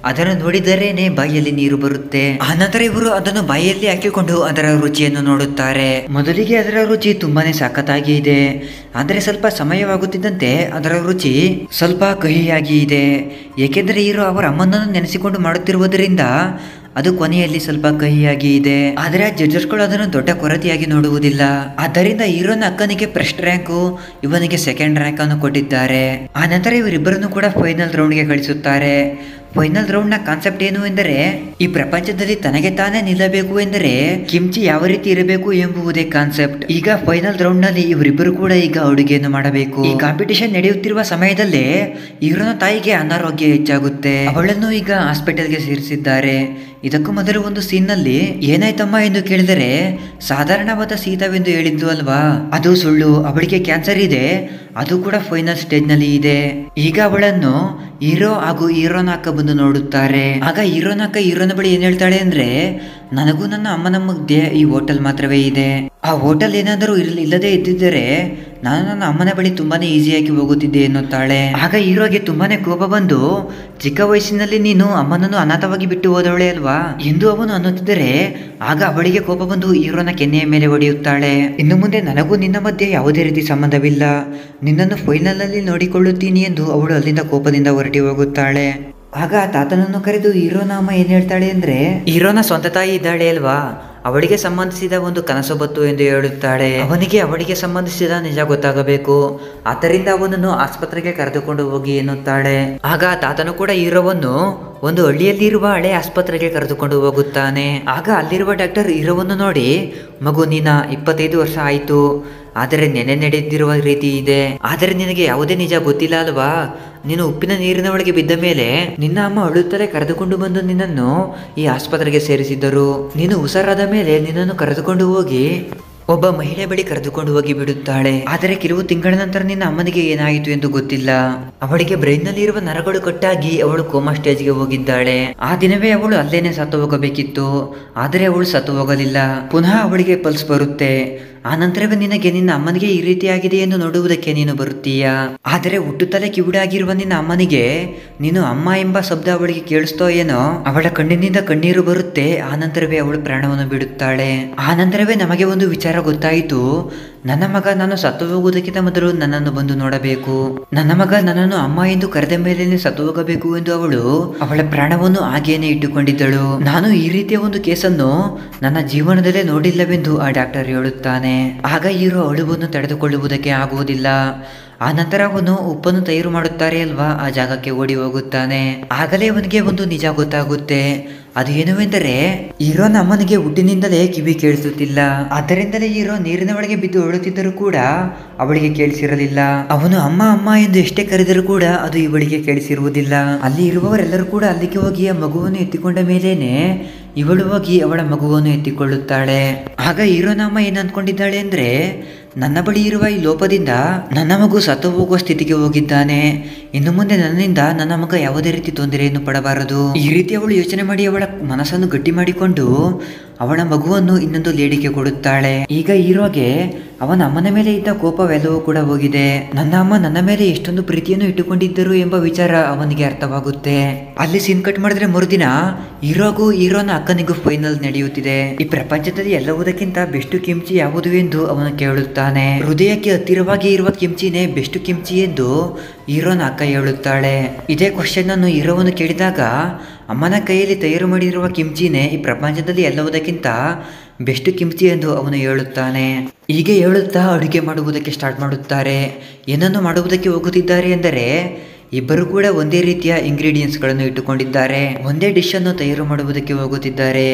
ಅದನ್ನು ನೋಡಿದರೇನೆ ಬಾಯಲ್ಲಿ ನೀರು ಬರುತ್ತೆ ಆನಂತರ ಇವರು ಅದನ್ನು ಬಾಯಿಯಲ್ಲಿ ಹಾಕಿಕೊಂಡು ಅದರ ರುಚಿಯನ್ನು ನೋಡುತ್ತಾರೆ ಮೊದಲಿಗೆ ಅದರ ರುಚಿ ತುಂಬಾನೇ ಸಖತ್ತಾಗಿ ಇದೆ ಆದರೆ ಸ್ವಲ್ಪ ಸಮಯವಾಗುತ್ತಿದ್ದಂತೆ ಅದರ ರುಚಿ ಸ್ವಲ್ಪ ಕಹಿಯಾಗಿ ಇದೆ ಏಕೆಂದರೆ ಇವರು ಅವರ ಅಮ್ಮನನ್ನು ನೆನೆಸಿಕೊಂಡು ಮಾಡುತ್ತಿರುವುದರಿಂದ ಅದು ಕೊನೆಯಲ್ಲಿ ಸ್ವಲ್ಪ ಕಹಿಯಾಗಿ ಇದೆ ಆದರೆ ಗಳು ಅದನ್ನು ದೊಡ್ಡ ಕೊರತೆಯಾಗಿ ನೋಡುವುದಿಲ್ಲ ಆದ್ದರಿಂದ ಹೀರೋನ ಅಕ್ಕನಿಗೆ ಫಸ್ಟ್ ರ್ಯಾಂಕು ಇವನಿಗೆ ಸೆಕೆಂಡ್ ರ್ಯಾಂಕ್ ಅನ್ನು ಕೊಟ್ಟಿದ್ದಾರೆ ಆನಂತರ ಇವರಿಬ್ಬರನ್ನು ಕೂಡ ಫೈನಲ್ ಗೆ ಕಳಿಸುತ್ತಾರೆ ಫೈನಲ್ ರೌಂಡ್ ನ ಕಾನ್ಸೆಪ್ಟ್ ಏನು ಎಂದರೆ ಈ ಪ್ರಪಂಚದಲ್ಲಿ ತನಗೆ ತಾನೇ ನಿಲ್ಲಬೇಕು ಎಂದರೆ ಕಿಮ್ಚಿ ಯಾವ ರೀತಿ ಇರಬೇಕು ಎಂಬುವುದೇ ಕಾನ್ಸೆಪ್ಟ್ ಈಗ ಫೈನಲ್ ರೌಂಡ್ ನಲ್ಲಿ ಇವರಿಬ್ಬರು ಕೂಡ ಈಗ ಅಡುಗೆಯನ್ನು ಮಾಡಬೇಕು ಈ ಕಾಂಪಿಟೇಷನ್ ನಡೆಯುತ್ತಿರುವ ಸಮಯದಲ್ಲೇ ಇವರನ ತಾಯಿಗೆ ಅನಾರೋಗ್ಯ ಹೆಚ್ಚಾಗುತ್ತೆ ಅವಳನ್ನು ಈಗ ಹಾಸ್ಪಿಟಲ್ಗೆ ಸೇರಿಸಿದ್ದಾರೆ ಇದಕ್ಕೂ ಮೊದಲು ಒಂದು ಸೀನ್ ನಲ್ಲಿ ಏನಾಯ್ತಮ್ಮ ಎಂದು ಕೇಳಿದರೆ ಸಾಧಾರಣವಾದ ಸೀತಾವೆಂದು ಹೇಳಿದ್ದು ಅಲ್ವಾ ಅದು ಸುಳ್ಳು ಅವಳಿಗೆ ಕ್ಯಾನ್ಸರ್ ಇದೆ ಅದು ಕೂಡ ಫೈನಲ್ ಸ್ಟೇಜ್ ನಲ್ಲಿ ಇದೆ ಈಗ ಅವಳನ್ನು ಹೀರೋ ಹಾಗೂ ಹೀರೋನ ಅಕ್ಕ ಬಂದು ನೋಡುತ್ತಾರೆ ಆಗ ಹೀರೋನ ಅಕ್ಕ ಹೀರೋನ ಬಳಿ ಏನ್ ಹೇಳ್ತಾಳೆ ಅಂದ್ರೆ ನನಗೂ ನನ್ನ ಅಮ್ಮನ ಮಧ್ಯೆ ಈ ಹೋಟೆಲ್ ಮಾತ್ರವೇ ಇದೆ ಆ ಹೋಟೆಲ್ ಏನಾದರೂ ಇರಲಿ ಇಲ್ಲದೆ ಇದ್ದಿದ್ದರೆ ನಾನು ನನ್ನ ಅಮ್ಮನ ಬಳಿ ತುಂಬಾನೇ ಈಸಿಯಾಗಿ ಹೋಗುತ್ತಿದ್ದೆ ಎನ್ನುತ್ತಾಳೆ ಆಗ ಹೀರೋಗೆ ತುಂಬಾನೇ ಕೋಪ ಬಂದು ಚಿಕ್ಕ ವಯಸ್ಸಿನಲ್ಲಿ ನೀನು ಅಮ್ಮನನ್ನು ಅನಾಥವಾಗಿ ಬಿಟ್ಟು ಹೋದವಳೆ ಅಲ್ವಾ ಎಂದು ಅವನು ಅನ್ನುತ್ತಿದ್ದರೆ ಆಗ ಅವಳಿಗೆ ಕೋಪ ಬಂದು ಹೀರೋನ ಕೆನ್ನೆಯ ಮೇಲೆ ಹೊಡೆಯುತ್ತಾಳೆ ಇನ್ನು ಮುಂದೆ ನನಗೂ ನಿನ್ನ ಮಧ್ಯೆ ಯಾವುದೇ ರೀತಿ ಸಂಬಂಧವಿಲ್ಲ ನಿನ್ನನ್ನು ಫೈನಲ್ ಅಲ್ಲಿ ನೋಡಿಕೊಳ್ಳುತ್ತೀನಿ ಎಂದು ಅವಳು ಅಲ್ಲಿಂದ ಕೋಪದಿಂದ ಹೊರಟಿ ಹೋಗುತ್ತಾಳೆ ಆಗ ತಾತನನ್ನು ಕರೆದು ಅಮ್ಮ ಏನು ಹೇಳ್ತಾಳೆ ಅಂದ್ರೆ ಹೀರೋನ ಸ್ವಂತ ತಾಯಿ ಇದ್ದಾಳೆ ಅಲ್ವಾ ಅವಳಿಗೆ ಸಂಬಂಧಿಸಿದ ಒಂದು ಬತ್ತು ಎಂದು ಹೇಳುತ್ತಾಳೆ ಅವನಿಗೆ ಅವಳಿಗೆ ಸಂಬಂಧಿಸಿದ ನಿಜ ಗೊತ್ತಾಗಬೇಕು ಆದ್ದರಿಂದ ಅವನನ್ನು ಆಸ್ಪತ್ರೆಗೆ ಕರೆದುಕೊಂಡು ಹೋಗಿ ಎನ್ನುತ್ತಾಳೆ ಆಗ ತಾತನು ಕೂಡ ಹೀರೋವನ್ನು ಒಂದು ಹಳ್ಳಿಯಲ್ಲಿರುವ ಹಳೆ ಆಸ್ಪತ್ರೆಗೆ ಕರೆದುಕೊಂಡು ಹೋಗುತ್ತಾನೆ ಆಗ ಅಲ್ಲಿರುವ ಡಾಕ್ಟರ್ ಇರೋವನ್ನು ನೋಡಿ ಮಗು ನೀನ ಇಪ್ಪತ್ತೈದು ವರ್ಷ ಆಯಿತು ಆದರೆ ನೆನೆ ನಡೆದಿರುವ ರೀತಿ ಇದೆ ಆದರೆ ನಿನಗೆ ಯಾವುದೇ ನಿಜ ಗೊತ್ತಿಲ್ಲ ಅಲ್ವಾ ನೀನು ಉಪ್ಪಿನ ನೀರಿನ ಒಳಗೆ ಬಿದ್ದ ಮೇಲೆ ನಿನ್ನ ಅಮ್ಮ ಅಳುತ್ತಲೇ ಕರೆದುಕೊಂಡು ಬಂದು ನಿನ್ನನ್ನು ಈ ಆಸ್ಪತ್ರೆಗೆ ಸೇರಿಸಿದ್ದರು ನೀನು ಹುಷಾರಾದ ಮೇಲೆ ನಿನ್ನನ್ನು ಕರೆದುಕೊಂಡು ಹೋಗಿ ಒಬ್ಬ ಮಹಿಳೆ ಬಳಿ ಕರೆದುಕೊಂಡು ಹೋಗಿ ಬಿಡುತ್ತಾಳೆ ಆದರೆ ಕೆಲವು ತಿಂಗಳ ನಂತರ ನಿನ್ನ ಅಮ್ಮನಿಗೆ ಏನಾಯಿತು ಎಂದು ಗೊತ್ತಿಲ್ಲ ಅವಳಿಗೆ ಬ್ರೈನ್ ನಲ್ಲಿ ಇರುವ ನರಗಳು ಕಟ್ಟಾಗಿ ಅವಳು ಕೋಮಾ ಸ್ಟೇಜ್ ಗೆ ಹೋಗಿದ್ದಾಳೆ ಆ ದಿನವೇ ಅವಳು ಅಲ್ಲೇನೆ ಸತ್ತು ಹೋಗಬೇಕಿತ್ತು ಆದರೆ ಅವಳು ಸತ್ತು ಹೋಗಲಿಲ್ಲ ಪುನಃ ಅವಳಿಗೆ ಪಲ್ಸ್ ಬರುತ್ತೆ ಆ ನಂತರವೇ ನಿನಗೆ ನಿನ್ನ ಅಮ್ಮನಿಗೆ ಈ ರೀತಿಯಾಗಿದೆ ಎಂದು ನೋಡುವುದಕ್ಕೆ ನೀನು ಬರುತ್ತೀಯ ಆದರೆ ಹುಟ್ಟುತ್ತಲೇ ಕಿವುಡಾಗಿರುವ ನಿನ್ನ ಅಮ್ಮನಿಗೆ ನೀನು ಅಮ್ಮ ಎಂಬ ಶಬ್ದ ಅವಳಿಗೆ ಕೇಳಿಸ್ತೋ ಏನೋ ಅವಳ ಕಣ್ಣಿನಿಂದ ಕಣ್ಣೀರು ಬರುತ್ತೆ ಆ ನಂತರವೇ ಅವಳು ಪ್ರಾಣವನ್ನು ಬಿಡುತ್ತಾಳೆ ಆ ನಂತರವೇ ನಮಗೆ ಒಂದು ವಿಚಾರ ವಿಚಾರ ಗೊತ್ತಾಯಿತು ನನ್ನ ಮಗ ನಾನು ಸತ್ತು ಹೋಗುವುದಕ್ಕಿಂತ ಮೊದಲು ನನ್ನನ್ನು ಬಂದು ನೋಡಬೇಕು ನನ್ನ ಮಗ ನನ್ನನ್ನು ಅಮ್ಮ ಎಂದು ಕರೆದ ಮೇಲೇನೆ ಸತ್ತು ಹೋಗಬೇಕು ಎಂದು ಅವಳು ಅವಳ ಪ್ರಾಣವನ್ನು ಹಾಗೇನೆ ಇಟ್ಟುಕೊಂಡಿದ್ದಳು ನಾನು ಈ ರೀತಿಯ ಒಂದು ಕೇಸನ್ನು ನನ್ನ ಜೀವನದಲ್ಲೇ ನೋಡಿಲ್ಲವೆಂದು ಆ ಡಾಕ್ಟರ್ ಹೇಳುತ್ತಾನೆ ಆಗ ಇರುವ ಅಳುವನ್ನು ತಡೆದುಕೊಳ್ಳುವುದಕ್ಕೆ ಆಗುವುದಿಲ್ಲ ಆ ನಂತರ ಅವನು ಉಪ್ಪನ್ನು ತಯಾರು ಮಾಡುತ್ತಾರೆ ಅಲ್ವಾ ಆ ಜಾಗಕ್ಕೆ ಓಡಿ ಹೋಗುತ್ತಾನೆ ಆಗಲೇ ಅವನಿಗೆ ಒಂದು ನಿಜ ಗೊತ್ತಾಗುತ್ತೆ ಅದು ಏನುವೆಂದರೆ ಇರೋ ಅಮ್ಮನಿಗೆ ಹುಟ್ಟಿನಿಂದಲೇ ಕಿವಿ ಕೇಳಿಸುತ್ತಿಲ್ಲ ಅದರಿಂದಲೇ ಇರೋ ನೀರಿನ ಒಳಗೆ ಬಿದ್ದು ಹೊಳುತ್ತಿದ್ದರೂ ಕೂಡ ಅವಳಿಗೆ ಕೇಳಿಸಿರಲಿಲ್ಲ ಅವನು ಅಮ್ಮ ಅಮ್ಮ ಎಂದು ಎಷ್ಟೇ ಕರೆದರೂ ಕೂಡ ಅದು ಇವಳಿಗೆ ಕೇಳಿಸಿರುವುದಿಲ್ಲ ಅಲ್ಲಿ ಇರುವವರೆಲ್ಲರೂ ಕೂಡ ಅಲ್ಲಿಗೆ ಹೋಗಿ ಆ ಮಗುವನ್ನು ಎತ್ತಿಕೊಂಡ ಮೇಲೇನೆ ಇವಳು ಹೋಗಿ ಅವಳ ಮಗುವನ್ನು ಎತ್ತಿಕೊಳ್ಳುತ್ತಾಳೆ ಆಗ ಅಮ್ಮ ಏನು ಅಂದ್ಕೊಂಡಿದ್ದಾಳೆ ಅಂದರೆ ನನ್ನ ಬಳಿ ಇರುವ ಈ ಲೋಪದಿಂದ ನನ್ನ ಮಗು ಸತ್ತು ಹೋಗುವ ಸ್ಥಿತಿಗೆ ಹೋಗಿದ್ದಾನೆ ಇನ್ನು ಮುಂದೆ ನನ್ನಿಂದ ನನ್ನ ಮಗ ಯಾವುದೇ ರೀತಿ ತೊಂದರೆಯನ್ನು ಪಡಬಾರದು ಈ ರೀತಿ ಅವಳು ಯೋಚನೆ ಮಾಡಿ ಅವಳ ಮನಸ್ಸನ್ನು ಗಟ್ಟಿ ಮಾಡಿಕೊಂಡು ಅವಳ ಮಗುವನ್ನು ಇನ್ನೊಂದು ಲೇಡಿಕೆ ಕೊಡುತ್ತಾಳೆ ಈಗ ಈರೋಗೆ ಅವನ ಅಮ್ಮನ ಮೇಲೆ ಇದ್ದ ಕೋಪವೆಲ್ಲವೂ ಕೂಡ ಹೋಗಿದೆ ನನ್ನ ಅಮ್ಮ ನನ್ನ ಮೇಲೆ ಎಷ್ಟೊಂದು ಪ್ರೀತಿಯನ್ನು ಇಟ್ಟುಕೊಂಡಿದ್ದರು ಎಂಬ ವಿಚಾರ ಅವನಿಗೆ ಅರ್ಥವಾಗುತ್ತೆ ಅಲ್ಲಿ ಸೀನ್ ಕಟ್ ಮಾಡಿದ್ರೆ ಮರುದಿನ ಈರೋಗು ಈರೋನ ಅಕ್ಕನಿಗೂ ಫೈನಲ್ ನಡೆಯುತ್ತಿದೆ ಈ ಪ್ರಪಂಚದಲ್ಲಿ ಎಲ್ಲವುದಕ್ಕಿಂತ ಬೆಸ್ಟ್ ಕಿಮ್ಚಿ ಯಾವುದು ಎಂದು ಅವನು ಕೇಳುತ್ತಾ ಹೇಳುತ್ತಾನೆ ಹೃದಯಕ್ಕೆ ಹತ್ತಿರವಾಗಿ ಇರುವ ಕಿಮ್ಚಿನೇ ಬೆಸ್ಟ್ ಕಿಮ್ಚಿ ಎಂದು ಹೀರೋನ ಅಕ್ಕ ಹೇಳುತ್ತಾಳೆ ಇದೇ ಕ್ವಶನ್ ಅನ್ನು ಹೀರೋವನ್ನು ಕೇಳಿದಾಗ ಅಮ್ಮನ ಕೈಯಲ್ಲಿ ತಯಾರು ಮಾಡಿರುವ ಕಿಮ್ಚಿನೇ ಈ ಪ್ರಪಂಚದಲ್ಲಿ ಎಲ್ಲವುದಕ್ಕಿಂತ ಬೆಸ್ಟ್ ಕಿಮ್ಚಿ ಎಂದು ಅವನು ಹೇಳುತ್ತಾನೆ ಹೀಗೆ ಹೇಳುತ್ತಾ ಅಡುಗೆ ಮಾಡುವುದಕ್ಕೆ ಸ್ಟಾರ್ಟ್ ಮಾಡುತ್ತಾರೆ ಏನನ್ನು ಮಾಡುವುದಕ್ಕೆ ಹೋಗುತ್ತಿದ್ದಾರೆ ಎಂದರೆ ಇಬ್ಬರು ಕೂಡ ಒಂದೇ ರೀತಿಯ ಇಂಗ್ರೀಡಿಯೆಂಟ್ಸ್ ಗಳನ್ನು ಇಟ್ಟುಕೊಂಡಿದ್ದಾರೆ ಒಂದೇ ಡಿಶ್ ಅನ್ನು ತಯಾರು ಮಾಡುವುದಕ್ಕೆ ಹೋಗುತ್ತಿದ್ದಾರೆ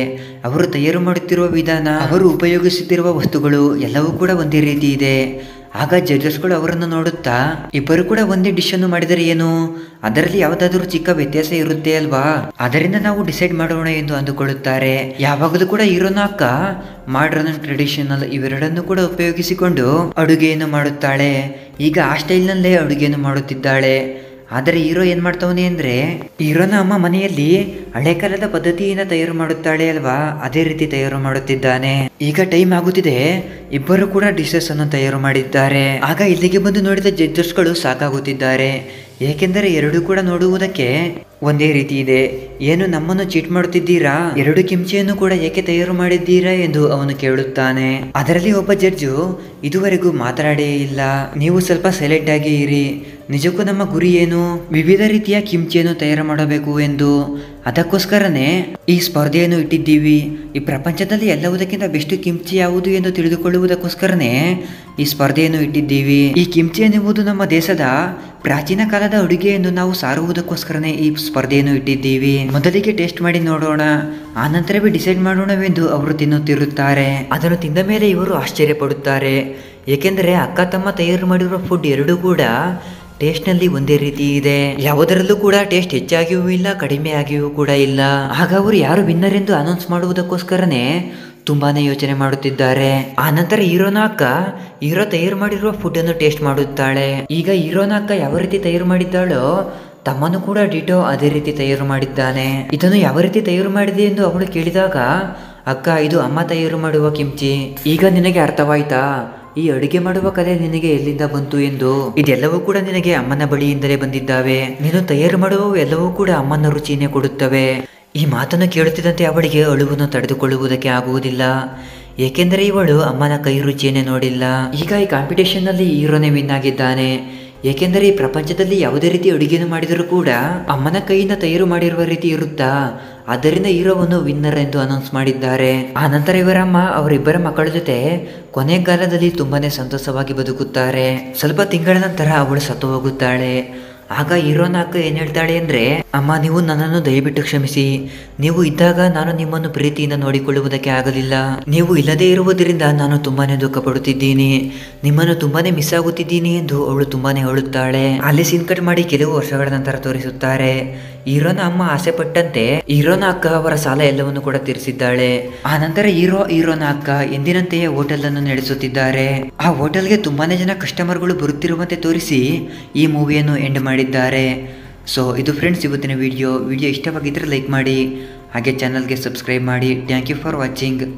ಅವರು ತಯಾರು ಮಾಡುತ್ತಿರುವ ವಿಧಾನ ಅವರು ಉಪಯೋಗಿಸುತ್ತಿರುವ ವಸ್ತುಗಳು ಎಲ್ಲವೂ ಕೂಡ ಒಂದೇ ರೀತಿ ಇದೆ ಆಗ ಜಡ್ಜಸ್ಗಳು ಅವರನ್ನು ನೋಡುತ್ತಾ ಇಬ್ಬರು ಕೂಡ ಒಂದೇ ಡಿಶ್ ಅನ್ನು ಮಾಡಿದರೆ ಏನು ಅದರಲ್ಲಿ ಯಾವುದಾದ್ರೂ ಚಿಕ್ಕ ವ್ಯತ್ಯಾಸ ಇರುತ್ತೆ ಅಲ್ವಾ ಅದರಿಂದ ನಾವು ಡಿಸೈಡ್ ಮಾಡೋಣ ಎಂದು ಅಂದುಕೊಳ್ಳುತ್ತಾರೆ ಯಾವಾಗಲೂ ಕೂಡ ಇರೋನಾಕ ಮಾಡ್ರನ್ ಟ್ರೆಡಿಷನಲ್ ಇವೆರಡನ್ನು ಕೂಡ ಉಪಯೋಗಿಸಿಕೊಂಡು ಅಡುಗೆಯನ್ನು ಮಾಡುತ್ತಾಳೆ ಈಗ ಆ ಸ್ಟೈಲ್ನಲ್ಲೇ ಅಡುಗೆಯನ್ನು ಮಾಡುತ್ತಿದ್ದಾಳೆ ಆದರೆ ಹೀರೋ ಏನ್ ಮಾಡ್ತಾವನೆ ಅಂದ್ರೆ ಹೀರೋನ ಅಮ್ಮ ಮನೆಯಲ್ಲಿ ಹಳೆ ಕಾಲದ ಪದ್ಧತಿಯಿಂದ ತಯಾರು ಮಾಡುತ್ತಾಳೆ ಅಲ್ವಾ ಅದೇ ರೀತಿ ತಯಾರು ಮಾಡುತ್ತಿದ್ದಾನೆ ಈಗ ಟೈಮ್ ಆಗುತ್ತಿದೆ ಇಬ್ಬರು ಕೂಡ ಡಿಶಸ್ ಅನ್ನು ತಯಾರು ಮಾಡಿದ್ದಾರೆ ಆಗ ಇಲ್ಲಿಗೆ ಬಂದು ನೋಡಿದ ಜಡ್ಜಸ್ ಗಳು ಸಾಕಾಗುತ್ತಿದ್ದಾರೆ ಏಕೆಂದರೆ ಎರಡು ಕೂಡ ನೋಡುವುದಕ್ಕೆ ಒಂದೇ ರೀತಿ ಇದೆ ಏನು ನಮ್ಮನ್ನು ಚೀಟ್ ಮಾಡುತ್ತಿದ್ದೀರಾ ಎರಡು ಕಿಂಚಿಯನ್ನು ಕೂಡ ಏಕೆ ತಯಾರು ಮಾಡಿದ್ದೀರಾ ಎಂದು ಅವನು ಕೇಳುತ್ತಾನೆ ಅದರಲ್ಲಿ ಒಬ್ಬ ಜಡ್ಜು ಇದುವರೆಗೂ ಮಾತಾಡೇ ಇಲ್ಲ ನೀವು ಸ್ವಲ್ಪ ಸೈಲೆಂಟ್ ಆಗಿ ಇರಿ ನಿಜಕ್ಕೂ ನಮ್ಮ ಗುರಿ ಏನು ವಿವಿಧ ರೀತಿಯ ಕಿಮ್ಚಿಯನ್ನು ತಯಾರು ಮಾಡಬೇಕು ಎಂದು ಅದಕ್ಕೋಸ್ಕರನೇ ಈ ಸ್ಪರ್ಧೆಯನ್ನು ಇಟ್ಟಿದ್ದೀವಿ ಈ ಪ್ರಪಂಚದಲ್ಲಿ ಎಲ್ಲವುದಕ್ಕಿಂತ ಬೆಸ್ಟ್ ಕಿಮ್ಚಿ ಯಾವುದು ಎಂದು ತಿಳಿದುಕೊಳ್ಳುವುದಕ್ಕೋಸ್ಕರನೇ ಈ ಸ್ಪರ್ಧೆಯನ್ನು ಇಟ್ಟಿದ್ದೀವಿ ಈ ಕಿಮ್ಚಿ ಎನ್ನುವುದು ನಮ್ಮ ದೇಶದ ಪ್ರಾಚೀನ ಕಾಲದ ಅಡುಗೆಯನ್ನು ನಾವು ಸಾರುವುದಕ್ಕೋಸ್ಕರನೇ ಈ ಸ್ಪರ್ಧೆಯನ್ನು ಇಟ್ಟಿದ್ದೀವಿ ಮೊದಲಿಗೆ ಟೇಸ್ಟ್ ಮಾಡಿ ನೋಡೋಣ ಆನಂತರವೇ ಡಿಸೈಡ್ ಮಾಡೋಣವೆಂದು ಅವರು ತಿನ್ನುತ್ತಿರುತ್ತಾರೆ ಅದನ್ನು ತಿಂದ ಮೇಲೆ ಇವರು ಆಶ್ಚರ್ಯ ಪಡುತ್ತಾರೆ ಏಕೆಂದರೆ ಅಕ್ಕ ತಮ್ಮ ತಯಾರು ಮಾಡಿರುವ ಫುಡ್ ಎರಡೂ ಕೂಡ ಟೇಸ್ಟ್ನಲ್ಲಿ ಒಂದೇ ರೀತಿ ಇದೆ ಯಾವುದರಲ್ಲೂ ಕೂಡ ಟೇಸ್ಟ್ ಹೆಚ್ಚಾಗಿಯೂ ಇಲ್ಲ ಕಡಿಮೆ ಆಗಿಯೂ ಕೂಡ ಇಲ್ಲ ಆಗ ಅವರು ಯಾರು ವಿನ್ನರ್ ಎಂದು ಅನೌನ್ಸ್ ಮಾಡುವುದಕ್ಕೋಸ್ಕರನೇ ತುಂಬಾನೇ ಯೋಚನೆ ಮಾಡುತ್ತಿದ್ದಾರೆ ಆ ನಂತರ ಹೀರೋನಾಕ ಹೀರೋ ತಯಾರು ಮಾಡಿರುವ ಫುಡ್ ಅನ್ನು ಟೇಸ್ಟ್ ಮಾಡುತ್ತಾಳೆ ಈಗ ಹೀರೋನಾಕ ಯಾವ ರೀತಿ ತಯಾರು ಮಾಡಿದ್ದಾಳೋ ತಮ್ಮನ್ನು ಕೂಡ ಡಿಟೋ ಅದೇ ರೀತಿ ತಯಾರು ಮಾಡಿದ್ದಾನೆ ಇದನ್ನು ಯಾವ ರೀತಿ ತಯಾರು ಮಾಡಿದೆ ಎಂದು ಅವಳು ಕೇಳಿದಾಗ ಅಕ್ಕ ಇದು ಅಮ್ಮ ತಯಾರು ಮಾಡುವ ಕಿಮ್ಚಿ ಈಗ ನಿನಗೆ ಅರ್ಥವಾಯ್ತಾ ಈ ಅಡುಗೆ ಮಾಡುವ ಕಲೆ ನಿನಗೆ ಎಲ್ಲಿಂದ ಬಂತು ಎಂದು ಇದೆಲ್ಲವೂ ಕೂಡ ನಿನಗೆ ಅಮ್ಮನ ಬಳಿಯಿಂದಲೇ ಬಂದಿದ್ದಾವೆ ನೀನು ತಯಾರು ಮಾಡುವ ಎಲ್ಲವೂ ಕೂಡ ಅಮ್ಮನ ರುಚಿಯೇ ಕೊಡುತ್ತವೆ ಈ ಮಾತನ್ನು ಕೇಳುತ್ತಿದ್ದಂತೆ ಅವಳಿಗೆ ಅಳುವನ್ನು ತಡೆದುಕೊಳ್ಳುವುದಕ್ಕೆ ಆಗುವುದಿಲ್ಲ ಏಕೆಂದರೆ ಇವಳು ಅಮ್ಮನ ಕೈ ರುಚಿಯನ್ನೇ ನೋಡಿಲ್ಲ ಈಗ ಈ ಕಾಂಪಿಟೇಷನ್ನಲ್ಲಿ ಹೀರೋನೇ ವಿನ್ ಆಗಿದ್ದಾನೆ ಏಕೆಂದರೆ ಈ ಪ್ರಪಂಚದಲ್ಲಿ ಯಾವುದೇ ರೀತಿ ಅಡುಗೆಯನ್ನು ಮಾಡಿದರೂ ಕೂಡ ಅಮ್ಮನ ಕೈಯಿಂದ ತಯಾರು ಮಾಡಿರುವ ರೀತಿ ಇರುತ್ತಾ ಅದರಿಂದ ಹೀರೋವನ್ನು ವಿನ್ನರ್ ಎಂದು ಅನೌನ್ಸ್ ಮಾಡಿದ್ದಾರೆ ಆ ನಂತರ ಇವರಮ್ಮ ಅವರಿಬ್ಬರ ಮಕ್ಕಳ ಜೊತೆ ಕೊನೆಗಾಲದಲ್ಲಿ ತುಂಬಾನೇ ಸಂತೋಷವಾಗಿ ಬದುಕುತ್ತಾರೆ ಸ್ವಲ್ಪ ತಿಂಗಳ ನಂತರ ಅವಳು ಸತ್ತು ಹೋಗುತ್ತಾಳೆ ಆಗ ಇರೋನಾಕ ಏನ್ ಹೇಳ್ತಾಳೆ ಅಂದ್ರೆ ಅಮ್ಮ ನೀವು ನನ್ನನ್ನು ದಯವಿಟ್ಟು ಕ್ಷಮಿಸಿ ನೀವು ಇದ್ದಾಗ ನಾನು ನಿಮ್ಮನ್ನು ಪ್ರೀತಿಯಿಂದ ನೋಡಿಕೊಳ್ಳುವುದಕ್ಕೆ ಆಗಲಿಲ್ಲ ನೀವು ಇಲ್ಲದೇ ಇರುವುದರಿಂದ ನಾನು ತುಂಬಾನೇ ದುಃಖ ಪಡುತ್ತಿದ್ದೀನಿ ನಿಮ್ಮನ್ನು ತುಂಬಾನೇ ಮಿಸ್ ಆಗುತ್ತಿದ್ದೀನಿ ಎಂದು ಅವಳು ತುಂಬಾನೇ ಹೇಳುತ್ತಾಳೆ ಅಲ್ಲಿ ಸೀನ್ ಕಟ್ ಮಾಡಿ ಕೆಲವು ವರ್ಷಗಳ ನಂತರ ತೋರಿಸುತ್ತಾರೆ ಹೀರೋನ ಅಮ್ಮ ಆಸೆ ಪಟ್ಟಂತೆ ಹೀರೋನ ಅಕ್ಕ ಅವರ ಸಾಲ ಎಲ್ಲವನ್ನು ಕೂಡ ತೀರಿಸಿದ್ದಾಳೆ ಆ ನಂತರ ಹೀರೋ ಹೀರೋನ ಅಕ್ಕ ಎಂದಿನಂತೆಯೇ ಹೋಟೆಲ್ ಅನ್ನು ನಡೆಸುತ್ತಿದ್ದಾರೆ ಆ ಹೋಟೆಲ್ಗೆ ತುಂಬಾನೇ ಜನ ಕಸ್ಟಮರ್ ಗಳು ಬರುತ್ತಿರುವಂತೆ ತೋರಿಸಿ ಈ ಮೂವಿಯನ್ನು ಎಂಡ್ ಮಾಡಿದ್ದಾರೆ ಸೊ ಇದು ಫ್ರೆಂಡ್ಸ್ ಇವತ್ತಿನ ವಿಡಿಯೋ ವಿಡಿಯೋ ಇಷ್ಟವಾಗಿದ್ರೆ ಲೈಕ್ ಮಾಡಿ ಹಾಗೆ ಚಾನಲ್ಗೆ ಸಬ್ಸ್ಕ್ರೈಬ್ ಮಾಡಿ ಥ್ಯಾಂಕ್ ಯು ಫಾರ್ ವಾಚಿಂಗ್